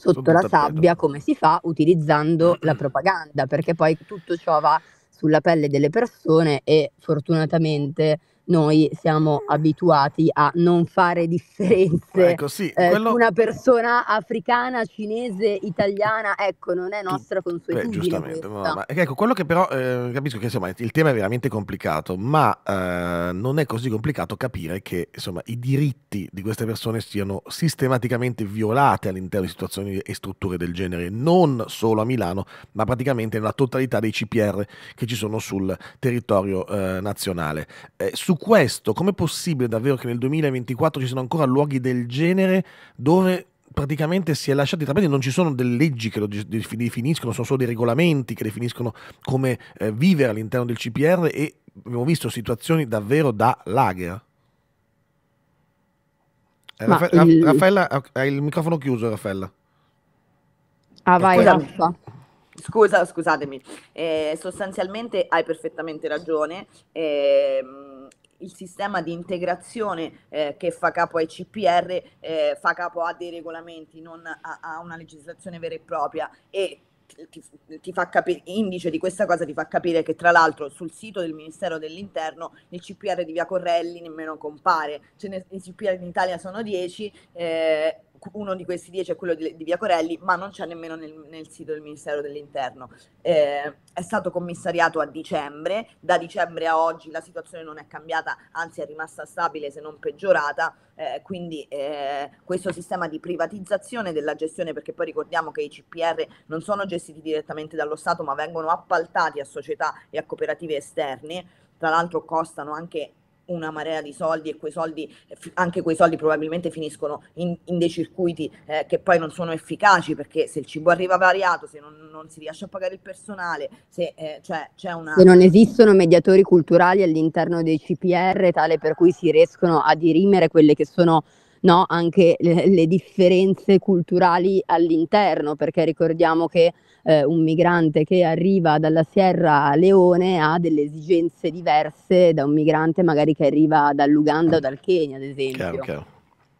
sotto la sabbia come si fa utilizzando la propaganda, perché poi tutto ciò va sulla pelle delle persone e fortunatamente noi siamo mm. abituati a non fare differenze. Ecco, sì, eh, quello... eh, una persona africana, cinese, italiana, ecco, non è nostra consuetudine. Beh, giustamente. Ma, ma, ecco, quello che però eh, capisco che insomma, il tema è veramente complicato, ma eh, non è così complicato capire che insomma, i diritti di queste persone siano sistematicamente violati all'interno di situazioni e strutture del genere, non solo a Milano, ma praticamente nella totalità dei CPR che ci sono sul territorio eh, nazionale. Eh, su questo, com'è possibile davvero che nel 2024 ci siano ancora luoghi del genere dove praticamente si è lasciati intraprendere, non ci sono delle leggi che lo definiscono, sono solo dei regolamenti che definiscono come eh, vivere all'interno del CPR e abbiamo visto situazioni davvero da lager. Eh, Raffa- il... Raffaella, ah, hai il microfono chiuso Raffaella. Ah vai Raffa. Scusa, scusatemi. Eh, sostanzialmente hai perfettamente ragione. Eh, il sistema di integrazione eh, che fa capo ai CPR eh, fa capo a dei regolamenti, non a, a una legislazione vera e propria e ti, ti, fa capire, indice di questa cosa ti fa capire che tra l'altro sul sito del Ministero dell'Interno il CPR di Via Correlli nemmeno compare, cioè, ne, i CPR in Italia sono 10 eh, uno di questi dieci è quello di, di Via Corelli, ma non c'è nemmeno nel, nel sito del Ministero dell'Interno. Eh, è stato commissariato a dicembre, da dicembre a oggi la situazione non è cambiata, anzi è rimasta stabile se non peggiorata, eh, quindi eh, questo sistema di privatizzazione della gestione, perché poi ricordiamo che i CPR non sono gestiti direttamente dallo Stato, ma vengono appaltati a società e a cooperative esterne, tra l'altro costano anche una marea di soldi e quei soldi, eh, anche quei soldi probabilmente finiscono in, in dei circuiti eh, che poi non sono efficaci perché se il cibo arriva variato, se non, non si riesce a pagare il personale, se eh, cioè, c'è una... Se non esistono mediatori culturali all'interno dei CPR tale per cui si riescono a dirimere quelle che sono no? anche le, le, differenze culturali all'interno, perché ricordiamo che eh, un migrante che arriva dalla Sierra Leone ha delle esigenze diverse da un migrante magari che arriva dall'Uganda o dal Kenya, ad esempio. Chiaro, chiaro.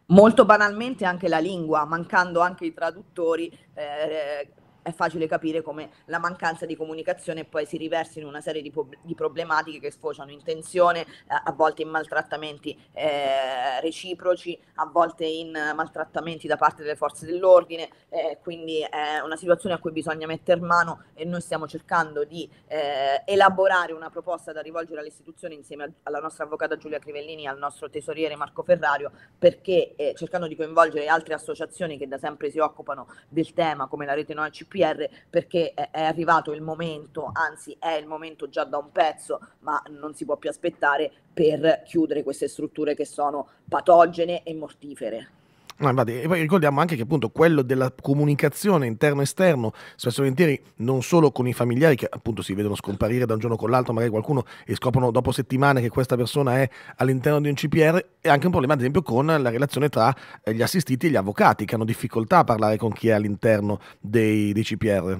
Molto banalmente anche la lingua, mancando anche i traduttori, eh, è facile capire come la mancanza di comunicazione poi si riversi in una serie di, po- di problematiche che sfociano in tensione, eh, a volte in maltrattamenti eh, reciproci, a volte in maltrattamenti da parte delle forze dell'ordine, eh, quindi è una situazione a cui bisogna mettere mano e noi stiamo cercando di eh, elaborare una proposta da rivolgere alle istituzioni insieme a, alla nostra avvocata Giulia Crivellini e al nostro tesoriere Marco Ferrario perché eh, cercando di coinvolgere altre associazioni che da sempre si occupano del tema come la rete NoaCP GDPR perché è arrivato il momento, anzi è il momento già da un pezzo, ma non si può più aspettare per chiudere queste strutture che sono patogene e mortifere. No, ah, infatti, e poi ricordiamo anche che appunto quello della comunicazione interno-esterno, spesso e volentieri non solo con i familiari che appunto si vedono scomparire da un giorno con l'altro, magari qualcuno e scoprono dopo settimane che questa persona è all'interno di un CPR, è anche un problema ad esempio con la relazione tra eh, gli assistiti e gli avvocati che hanno difficoltà a parlare con chi è all'interno dei, dei CPR.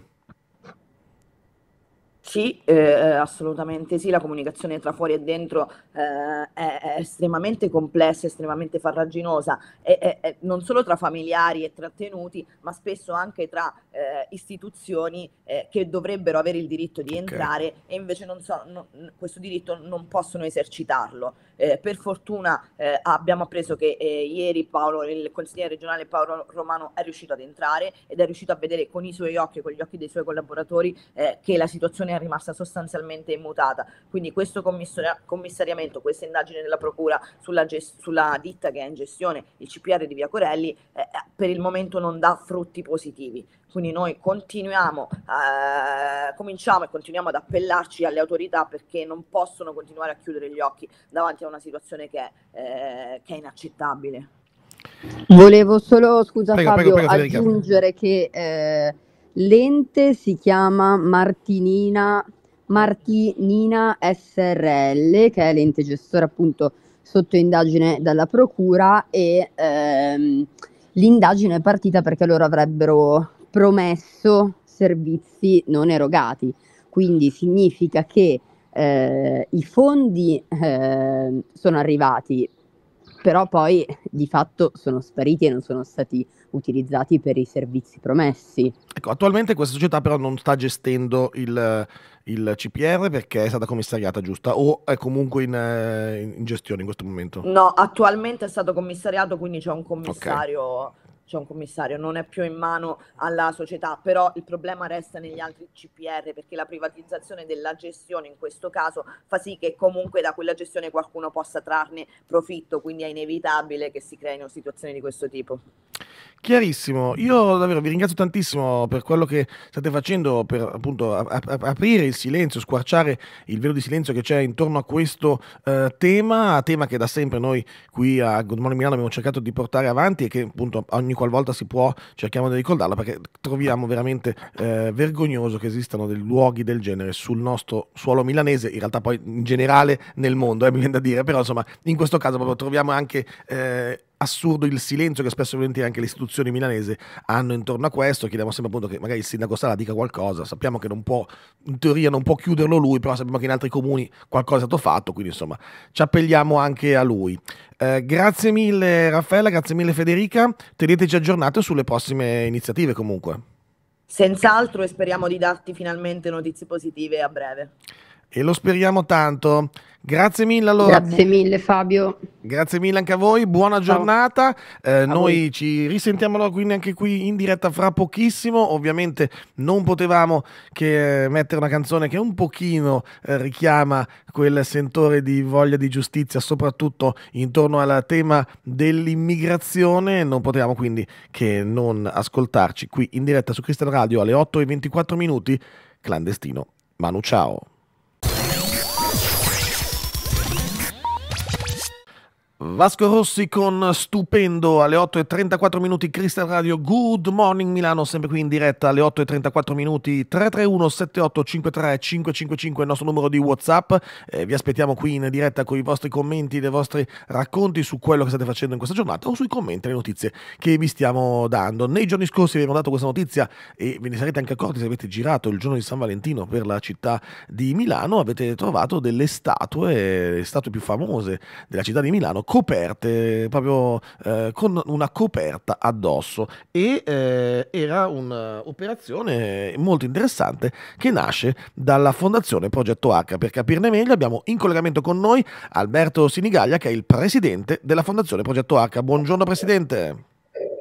Sì, eh, eh, assolutamente sì, la comunicazione tra fuori e dentro eh, è, estremamente complessa, estremamente farraginosa, è, è, non solo tra familiari e trattenuti, ma spesso anche tra eh, istituzioni eh, che dovrebbero avere il diritto di entrare okay. e invece non so, no, questo diritto non possono esercitarlo. Eh, per fortuna eh, abbiamo appreso che eh, ieri Paolo, il consigliere regionale Paolo Romano è riuscito ad entrare ed è riuscito a vedere con i suoi occhi e con gli occhi dei suoi collaboratori eh, che la situazione è rimasta sostanzialmente immutata. Quindi questo commissariamento, questa indagine della Procura sulla, gest- sulla ditta che è in gestione, il CPR di Via Corelli, eh, eh, per il momento non dà frutti positivi. Quindi noi continuiamo, eh, cominciamo e continuiamo ad appellarci alle autorità perché non possono continuare a chiudere gli occhi davanti a una situazione che è, eh, che è inaccettabile. Volevo solo, scusa prego, Fabio, prego, prego, aggiungere che eh, l'ente si chiama Martinina, Martinina SRL, che è l'ente gestore appunto sotto indagine dalla Procura e ehm, l'indagine è partita perché loro avrebbero promesso servizi non erogati. Quindi significa che eh, i fondi eh, sono arrivati, però poi di fatto sono spariti e non sono stati utilizzati per i servizi promessi. Ecco, attualmente questa società però non sta gestendo il, il CPR perché è stata commissariata, giusta? O è comunque in, eh, in, gestione in questo momento? No, attualmente è stato commissariato, quindi c'è un commissario okay c'è un commissario, non è più in mano alla società, però il problema resta negli altri CPR perché la privatizzazione della gestione in questo caso fa sì che comunque da quella gestione qualcuno possa trarne profitto, quindi è inevitabile che si creino situazioni di questo tipo. Chiarissimo, io davvero vi ringrazio tantissimo per quello che state facendo per appunto ap- aprire il silenzio, squarciare il velo di silenzio che c'è intorno a questo eh, tema, tema che da sempre noi qui a Good Morning Milano abbiamo cercato di portare avanti e che appunto ogni qualvolta si può, cerchiamo di ricordarla perché troviamo veramente eh, vergognoso che esistano dei luoghi del genere sul nostro suolo milanese, in realtà poi in generale nel mondo, eh, mi viene da dire, però insomma in questo caso proprio troviamo anche... Eh, assurdo il silenzio che spesso e volentieri anche le istituzioni milanese hanno intorno a questo. Chiediamo sempre appunto che magari il sindaco Sala dica qualcosa. Sappiamo che non può, in teoria non può chiuderlo lui, però sappiamo che in altri comuni qualcosa è stato fatto, quindi insomma ci appelliamo anche a lui. Eh, grazie mille Raffaella, grazie mille Federica, teneteci aggiornati sulle prossime iniziative comunque. Senz'altro e speriamo di darti finalmente notizie positive a breve. E lo speriamo tanto. Grazie mille allora. Grazie mille Fabio. Grazie mille anche a voi, buona giornata. Eh, noi voi. ci risentiamo quindi anche qui in diretta fra pochissimo. Ovviamente non potevamo che eh, mettere una canzone che un pochino eh, richiama quel sentore di voglia di giustizia, soprattutto intorno al tema dell'immigrazione. Non potevamo quindi che non ascoltarci qui in diretta su Cristian Radio alle 8 e 24 minuti. Clandestino. Manu ciao. Vasco Rossi con Stupendo alle 8.34 minuti, Crystal Radio, Good Morning Milano, sempre qui in diretta alle 8.34 minuti, 331 7853 555 il nostro numero di Whatsapp, eh, vi aspettiamo qui in diretta con i vostri commenti, dei vostri racconti su quello che state facendo in questa giornata o sui commenti e le notizie che vi stiamo dando. Nei giorni scorsi vi abbiamo dato questa notizia e ve ne sarete anche accorti se avete girato il giorno di San Valentino per la città di Milano, avete trovato delle statue, le statue più famose della città di Milano coperte, proprio eh, con una coperta addosso e eh, era un'operazione molto interessante che nasce dalla Fondazione Progetto H. Per capirne meglio abbiamo in collegamento con noi Alberto Sinigaglia che è il presidente della Fondazione Progetto H. Buongiorno Presidente.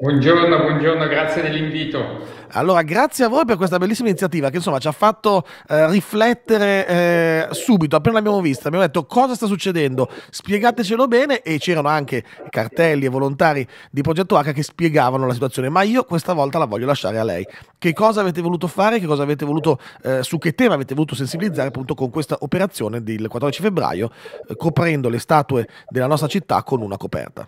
Buongiorno, buongiorno, grazie dell'invito. Allora, grazie a voi per questa bellissima iniziativa che insomma ci ha fatto eh, riflettere eh, subito, appena l'abbiamo vista, abbiamo detto cosa sta succedendo, spiegatecelo bene e c'erano anche cartelli e volontari di Progetto H che spiegavano la situazione, ma io questa volta la voglio lasciare a lei. Che cosa avete voluto fare, che cosa avete voluto, eh, su che tema avete voluto sensibilizzare appunto con questa operazione del 14 febbraio, eh, coprendo le statue della nostra città con una coperta?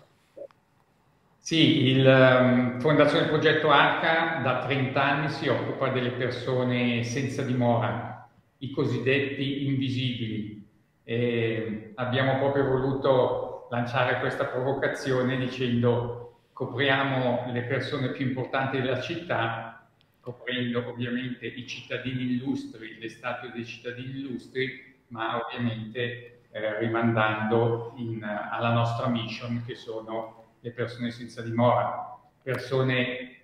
Sì, il ehm, Fondazione Progetto Arca da 30 anni si occupa delle persone senza dimora, i cosiddetti invisibili. E abbiamo proprio voluto lanciare questa provocazione dicendo copriamo le persone più importanti della città, coprendo ovviamente i cittadini illustri, le statue dei cittadini illustri, ma ovviamente eh, rimandando in, alla nostra mission che sono le persone senza dimora, persone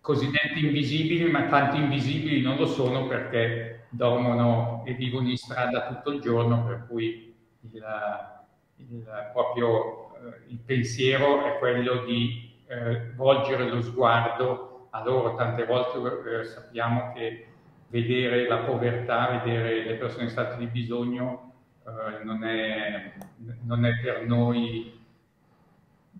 cosiddette invisibili, ma tanto invisibili non lo sono perché dormono e vivono in strada tutto il giorno, per cui il, il proprio eh, il pensiero è quello di eh, volgere lo sguardo a loro. Tante volte eh, sappiamo che vedere la povertà, vedere le persone in stato di bisogno eh, non, è, non, è, per noi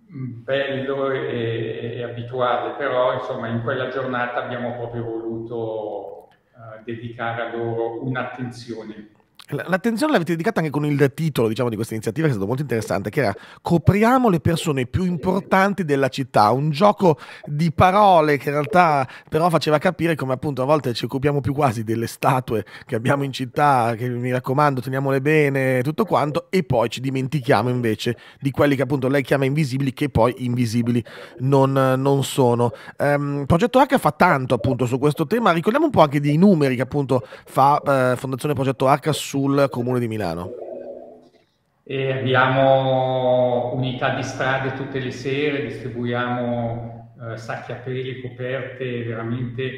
bello e, e, abituale, però insomma in quella giornata abbiamo proprio voluto eh, dedicare a loro un'attenzione L'attenzione l'avete dedicata anche con il titolo diciamo, di questa iniziativa che è stato molto interessante, che era Copriamo le persone più importanti della città, un gioco di parole che in realtà però faceva capire come appunto a volte ci occupiamo più quasi delle statue che abbiamo in città, che mi raccomando teniamole bene, e tutto quanto, e poi ci dimentichiamo invece di quelli che appunto lei chiama invisibili, che poi invisibili non, non sono. Um, Progetto Arca fa tanto appunto su questo tema, ricordiamo un po' anche dei numeri che appunto fa eh, Fondazione Progetto Arca su sul Comune di Milano? E abbiamo unità di strade tutte le sere, distribuiamo eh, sacchi a peli, coperte, veramente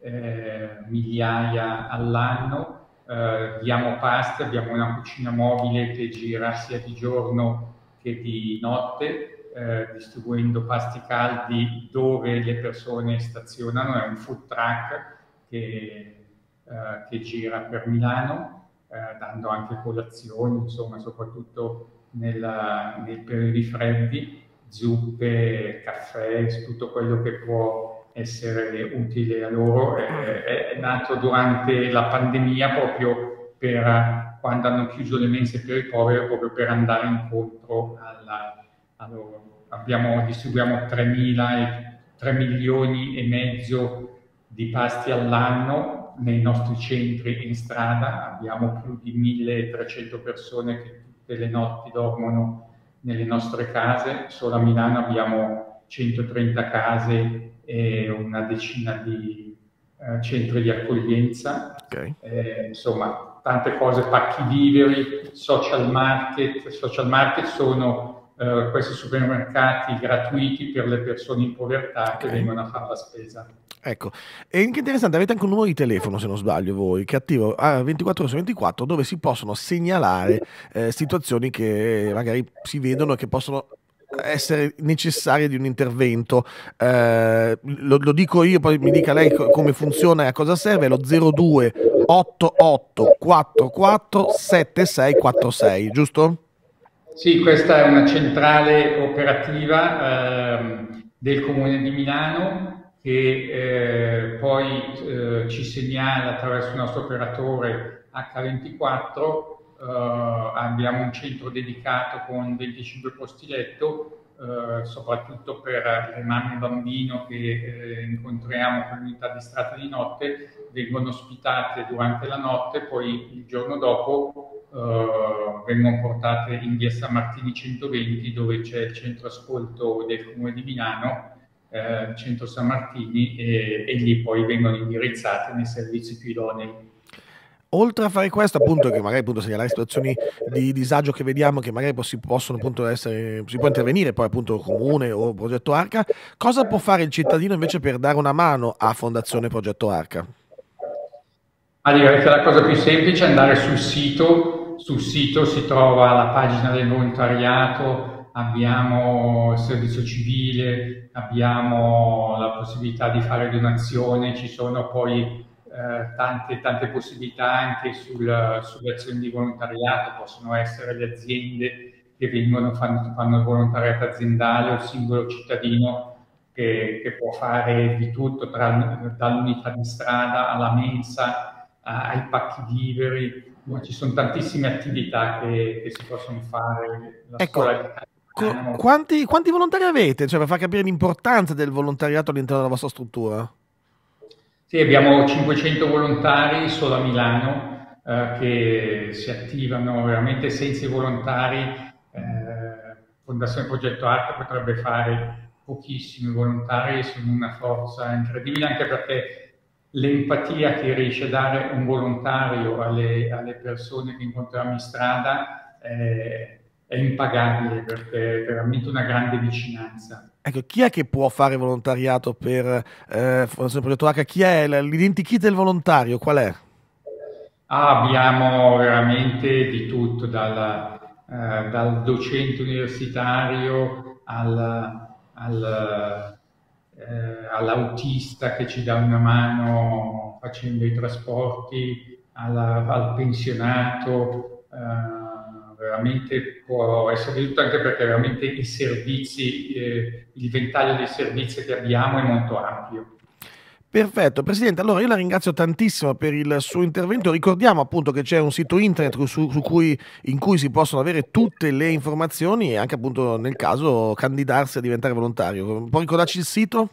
eh, migliaia all'anno. Eh, diamo pasti, abbiamo una cucina mobile che gira sia di giorno che di notte, eh, distribuendo pasti caldi dove le persone stazionano, è un food truck che, eh, che gira per Milano eh, dando anche colazioni, insomma, soprattutto nella, nei periodi freddi, zuppe, caffè, tutto quello che può essere utile a loro. È, è nato durante la pandemia proprio per quando hanno chiuso le mense per i poveri, proprio per andare incontro alla, a loro. Abbiamo, distribuiamo 3, 3 milioni e mezzo di pasti all'anno nei nostri centri in strada, abbiamo più di 1300 persone che tutte le notti dormono nelle nostre case, solo a Milano abbiamo 130 case e una decina di eh, centri di accoglienza, okay. eh, insomma tante cose, pacchi viveri, social market, social market sono eh, questi supermercati gratuiti per le persone in povertà che vengono a fare la spesa. Ecco, e anche interessante, avete anche un numero di telefono, se non sbaglio voi, che è attivo a ah, 24 ore su 24, dove si possono segnalare eh, situazioni che magari si vedono e che possono essere necessarie di un intervento. Eh, lo, lo, dico io, poi mi dica lei come funziona e a cosa serve, è lo 02 88 44 7646, giusto? Sì, questa è una centrale operativa ehm, del Comune di Milano che eh, poi eh, ci segnala attraverso il nostro operatore H24 Uh, eh, abbiamo un centro dedicato con 25 posti letto, uh, soprattutto per le mamme e bambino che eh, incontriamo con l'unità di strada di notte, vengono ospitate durante la notte, poi il giorno dopo eh, vengono portate in via San Martini 120 dove c'è il centro ascolto del comune di Milano eh, centro San Martini e, e, lì poi vengono indirizzate nei servizi più idonei. Oltre a fare questo, appunto, che magari appunto, segnalare situazioni di disagio che vediamo, che magari si possono appunto essere, si può intervenire poi appunto comune o progetto Arca, cosa può fare il cittadino invece per dare una mano a Fondazione Progetto Arca? Allora, la cosa più semplice è andare sul sito sul sito si trova la pagina del volontariato, abbiamo il servizio civile, abbiamo la possibilità di fare donazione, ci sono poi eh, tante, tante, possibilità anche sul, sulle azioni di volontariato, possono essere le aziende che vengono, fanno, fanno il volontariato aziendale o il singolo cittadino che, che, può fare di tutto, dall'unità di strada alla mensa, a, ai pacchi viveri, ma ci sono tantissime attività che, che si possono fare. La ecco. scuola quanti, quanti, volontari avete? Cioè, per far capire l'importanza del volontariato all'interno della vostra struttura. Sì, abbiamo 500 volontari solo a Milano eh, che si attivano veramente senza i volontari. Eh, Fondazione Progetto Arte potrebbe fare pochissimi volontari, sono una forza incredibile anche perché l'empatia che riesce a dare un volontario alle, alle persone che incontriamo in strada eh, è impagabile perché è veramente una grande vicinanza. Ecco, chi è che può fare volontariato per eh, Fondazione Progetto H? Chi è l'identikit del volontario? Qual è? Ah, abbiamo veramente di tutto, dal, eh, dal docente universitario al, al eh, all'autista che ci dà una mano facendo i trasporti, alla, al pensionato, eh, veramente può essere di anche perché veramente i servizi, eh, il ventaglio dei servizi che abbiamo è molto ampio. Perfetto, Presidente, allora io la ringrazio tantissimo per il suo intervento. Ricordiamo appunto che c'è un sito internet su, su cui, in cui si possono avere tutte le informazioni e anche appunto nel caso candidarsi a diventare volontario. Può ricordarci il sito?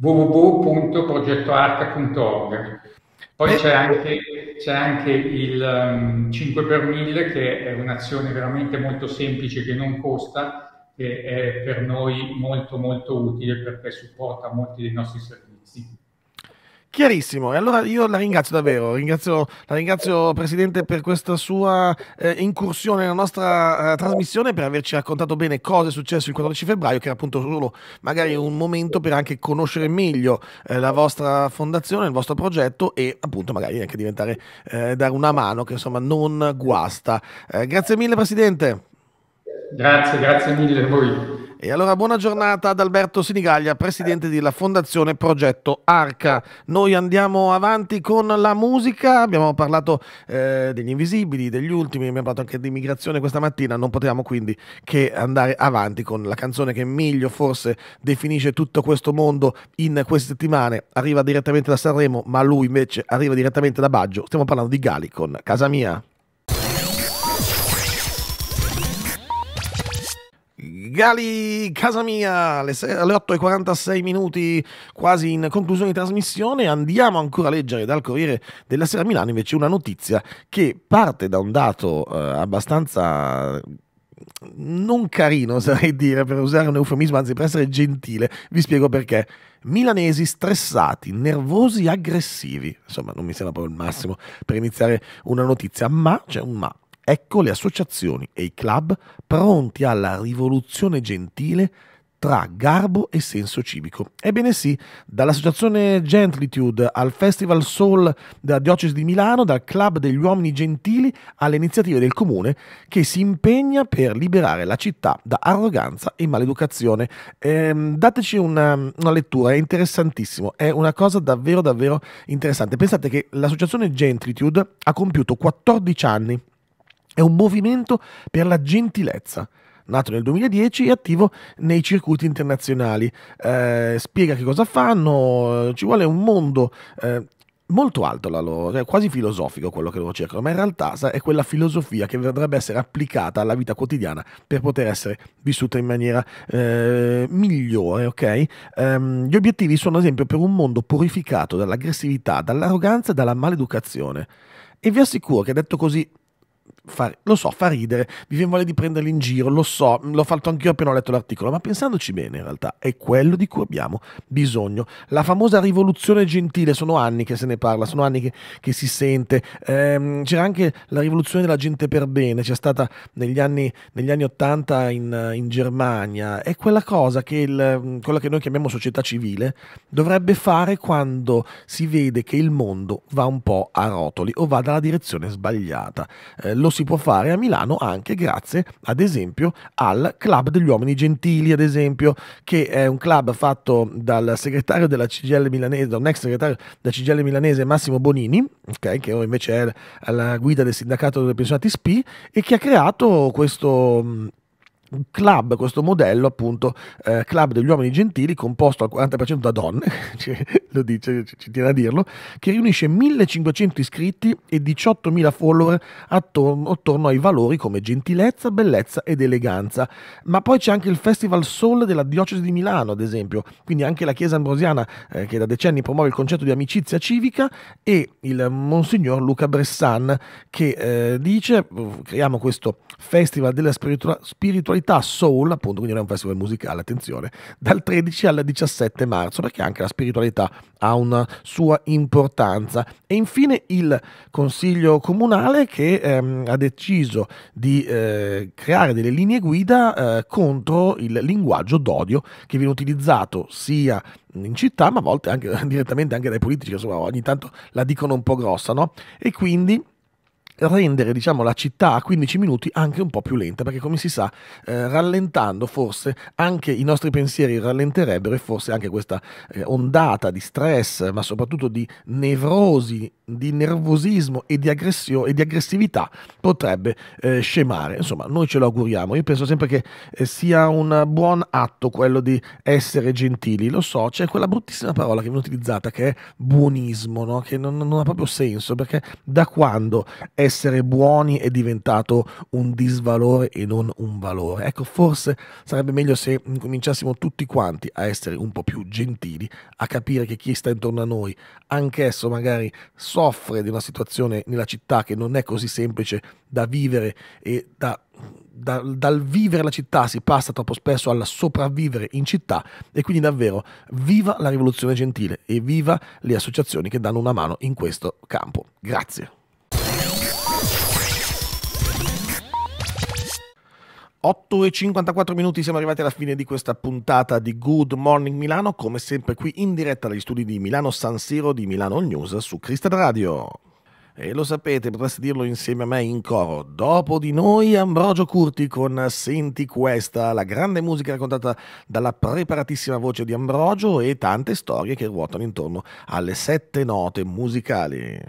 www.progettoarca.org Poi eh. c'è, anche, c'è anche, il um, 5 per 1000 che è un'azione veramente molto semplice che non costa, che è per noi molto molto utile perché supporta molti dei nostri servizi. Chiarissimo, e allora io la ringrazio davvero, ringrazio, la ringrazio Presidente per questa sua eh, incursione nella nostra eh, trasmissione, per averci raccontato bene cosa è successo il 14 febbraio, che era appunto solo magari un momento per anche conoscere meglio eh, la vostra fondazione, il vostro progetto e appunto magari anche diventare, eh, dare una mano che insomma non guasta. Eh, grazie mille Presidente. Grazie, grazie mille a voi. E allora buona giornata ad Alberto Sinigaglia, presidente della Fondazione Progetto Arca. Noi andiamo avanti con la musica, abbiamo parlato eh, degli invisibili, degli ultimi, abbiamo parlato anche di immigrazione questa mattina, non potevamo quindi che andare avanti con la canzone che meglio forse definisce tutto questo mondo in queste settimane. Arriva direttamente da Sanremo, ma lui invece arriva direttamente da Baggio. Stiamo parlando di Gali con Casa Mia. Gali, casa mia, alle, 8 e 46 minuti, quasi in conclusione di trasmissione, andiamo ancora a leggere dal Corriere della Sera Milano invece una notizia che parte da un dato eh, abbastanza mm, non carino, sarei dire, per usare un eufemismo, anzi per essere gentile, vi spiego perché. Milanesi stressati, nervosi, aggressivi. Insomma, non mi sembra proprio il massimo per iniziare una notizia, ma c'è un ma. Ecco le associazioni e i club pronti alla rivoluzione gentile tra garbo e senso civico. Ebbene sì, dall'associazione Gentlitude al Festival Soul della Diocesi di Milano, dal Club degli Uomini Gentili alle iniziative del Comune che si impegna per liberare la città da arroganza e maleducazione. Ehm, dateci una, una, lettura, è interessantissimo, è una cosa davvero davvero interessante. Pensate che l'associazione Gentlitude ha compiuto 14 anni è un movimento per la gentilezza, nato nel 2010 e attivo nei circuiti internazionali. Eh, spiega che cosa fanno, eh, ci vuole un mondo... Eh, molto alto la loro, è quasi filosofico quello che loro cercano, ma in realtà è quella filosofia che dovrebbe essere applicata alla vita quotidiana per poter essere vissuta in maniera eh, migliore, ok? Um, gli obiettivi sono ad esempio per un mondo purificato dall'aggressività, dall'arroganza e dalla maleducazione. E vi assicuro che detto così fa, lo so, fa ridere, mi viene voglia di prenderli in giro, lo so, l'ho fatto anch'io appena ho letto l'articolo, ma pensandoci bene in realtà è quello di cui abbiamo bisogno. La famosa rivoluzione gentile, sono anni che se ne parla, sono anni che, che si sente, ehm, c'era anche la rivoluzione della gente per bene, c'è stata negli anni, negli anni 80 in, in Germania, è quella cosa che, il, quella che noi chiamiamo società civile dovrebbe fare quando si vede che il mondo va un po' a rotoli o va dalla direzione sbagliata. Eh, lo si può fare a Milano anche grazie ad esempio al Club degli Uomini Gentili, ad esempio, che è un club fatto dal segretario della CGL milanese, da un ex segretario della CGL milanese Massimo Bonini, okay, che invece è alla guida del sindacato dei pensionati SPI e che ha creato questo club, questo modello appunto, eh, club degli uomini gentili composto al 40% da donne, cioè, lo dice, ci, ci tiene a dirlo, che riunisce 1500 iscritti e 18.000 follower attorno, attorno, ai valori come gentilezza, bellezza ed eleganza. Ma poi c'è anche il Festival Soul della Diocesi di Milano, ad esempio, quindi anche la Chiesa Ambrosiana eh, che da decenni promuove il concetto di amicizia civica e il Monsignor Luca Bressan che eh, dice, creiamo questo Festival della spiritualità Sonorità Soul, appunto, quindi era un festival musicale, attenzione, dal 13 al 17 marzo, perché anche la spiritualità ha una sua importanza. E infine il Consiglio Comunale che ehm, ha deciso di eh, creare delle linee guida eh, contro il linguaggio d'odio che viene utilizzato sia in città, ma a volte anche direttamente anche dai politici, insomma, ogni tanto la dicono un po' grossa, no? E quindi rendere diciamo, la città a 15 minuti anche un po' più lenta, perché come si sa, eh, rallentando forse anche i nostri pensieri rallenterebbero e forse anche questa eh, ondata di stress, ma soprattutto di nevrosi, di nervosismo e di, aggressio- e di aggressività potrebbe eh, scemare. Insomma, noi ce lo auguriamo. Io penso sempre che eh, sia un buon atto quello di essere gentili, lo so, c'è quella bruttissima parola che viene utilizzata che è buonismo, no? che non, non ha proprio senso, perché da quando è essere buoni è diventato un disvalore e non un valore. Ecco, forse sarebbe meglio se cominciassimo tutti quanti a essere un po' più gentili, a capire che chi sta intorno a noi, anch'esso magari soffre di una situazione nella città che non è così semplice da vivere e da da, dal vivere la città si passa troppo spesso al sopravvivere in città e quindi davvero viva la rivoluzione gentile e viva le associazioni che danno una mano in questo campo. Grazie. 8 e 54 minuti siamo arrivati alla fine di questa puntata di Good Morning Milano, come sempre qui in diretta dagli studi di Milano San Siro di Milano News su Crystal Radio. E lo sapete, potreste dirlo insieme a me in coro. Dopo di noi Ambrogio Curti con Senti questa, la grande musica raccontata dalla preparatissima voce di Ambrogio e tante storie che ruotano intorno alle sette note musicali.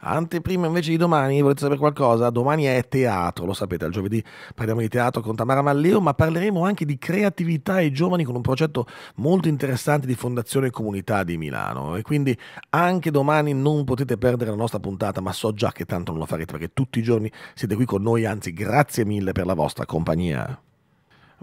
Anteprima invece di domani, volete sapere qualcosa? Domani è teatro, lo sapete, al giovedì parliamo di teatro con Tamara Malleo, ma parleremo anche di creatività ai giovani con un progetto molto interessante di Fondazione Comunità di Milano. E quindi anche domani non potete perdere la nostra puntata, ma so già che tanto non lo farete perché tutti i giorni siete qui con noi, anzi grazie mille per la vostra compagnia.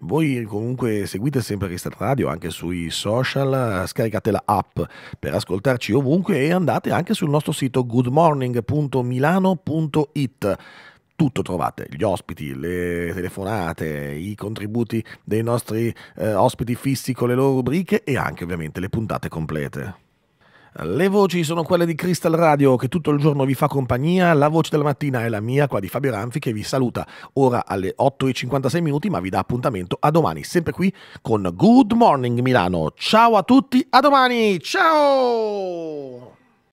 Voi comunque seguite sempre Ristat Radio anche sui social, scaricate la app per ascoltarci ovunque e andate anche sul nostro sito goodmorning.milano.it tutto trovate, gli ospiti, le telefonate, i contributi dei nostri eh, ospiti fissi con le loro rubriche e anche ovviamente le puntate complete. Le voci sono quelle di Crystal Radio che tutto il giorno vi fa compagnia, la voce della mattina è la mia, qua di Fabio Ranfi che vi saluta ora alle 8.56 minuti ma vi dà appuntamento a domani, sempre qui con Good Morning Milano. Ciao a tutti, a domani, ciao!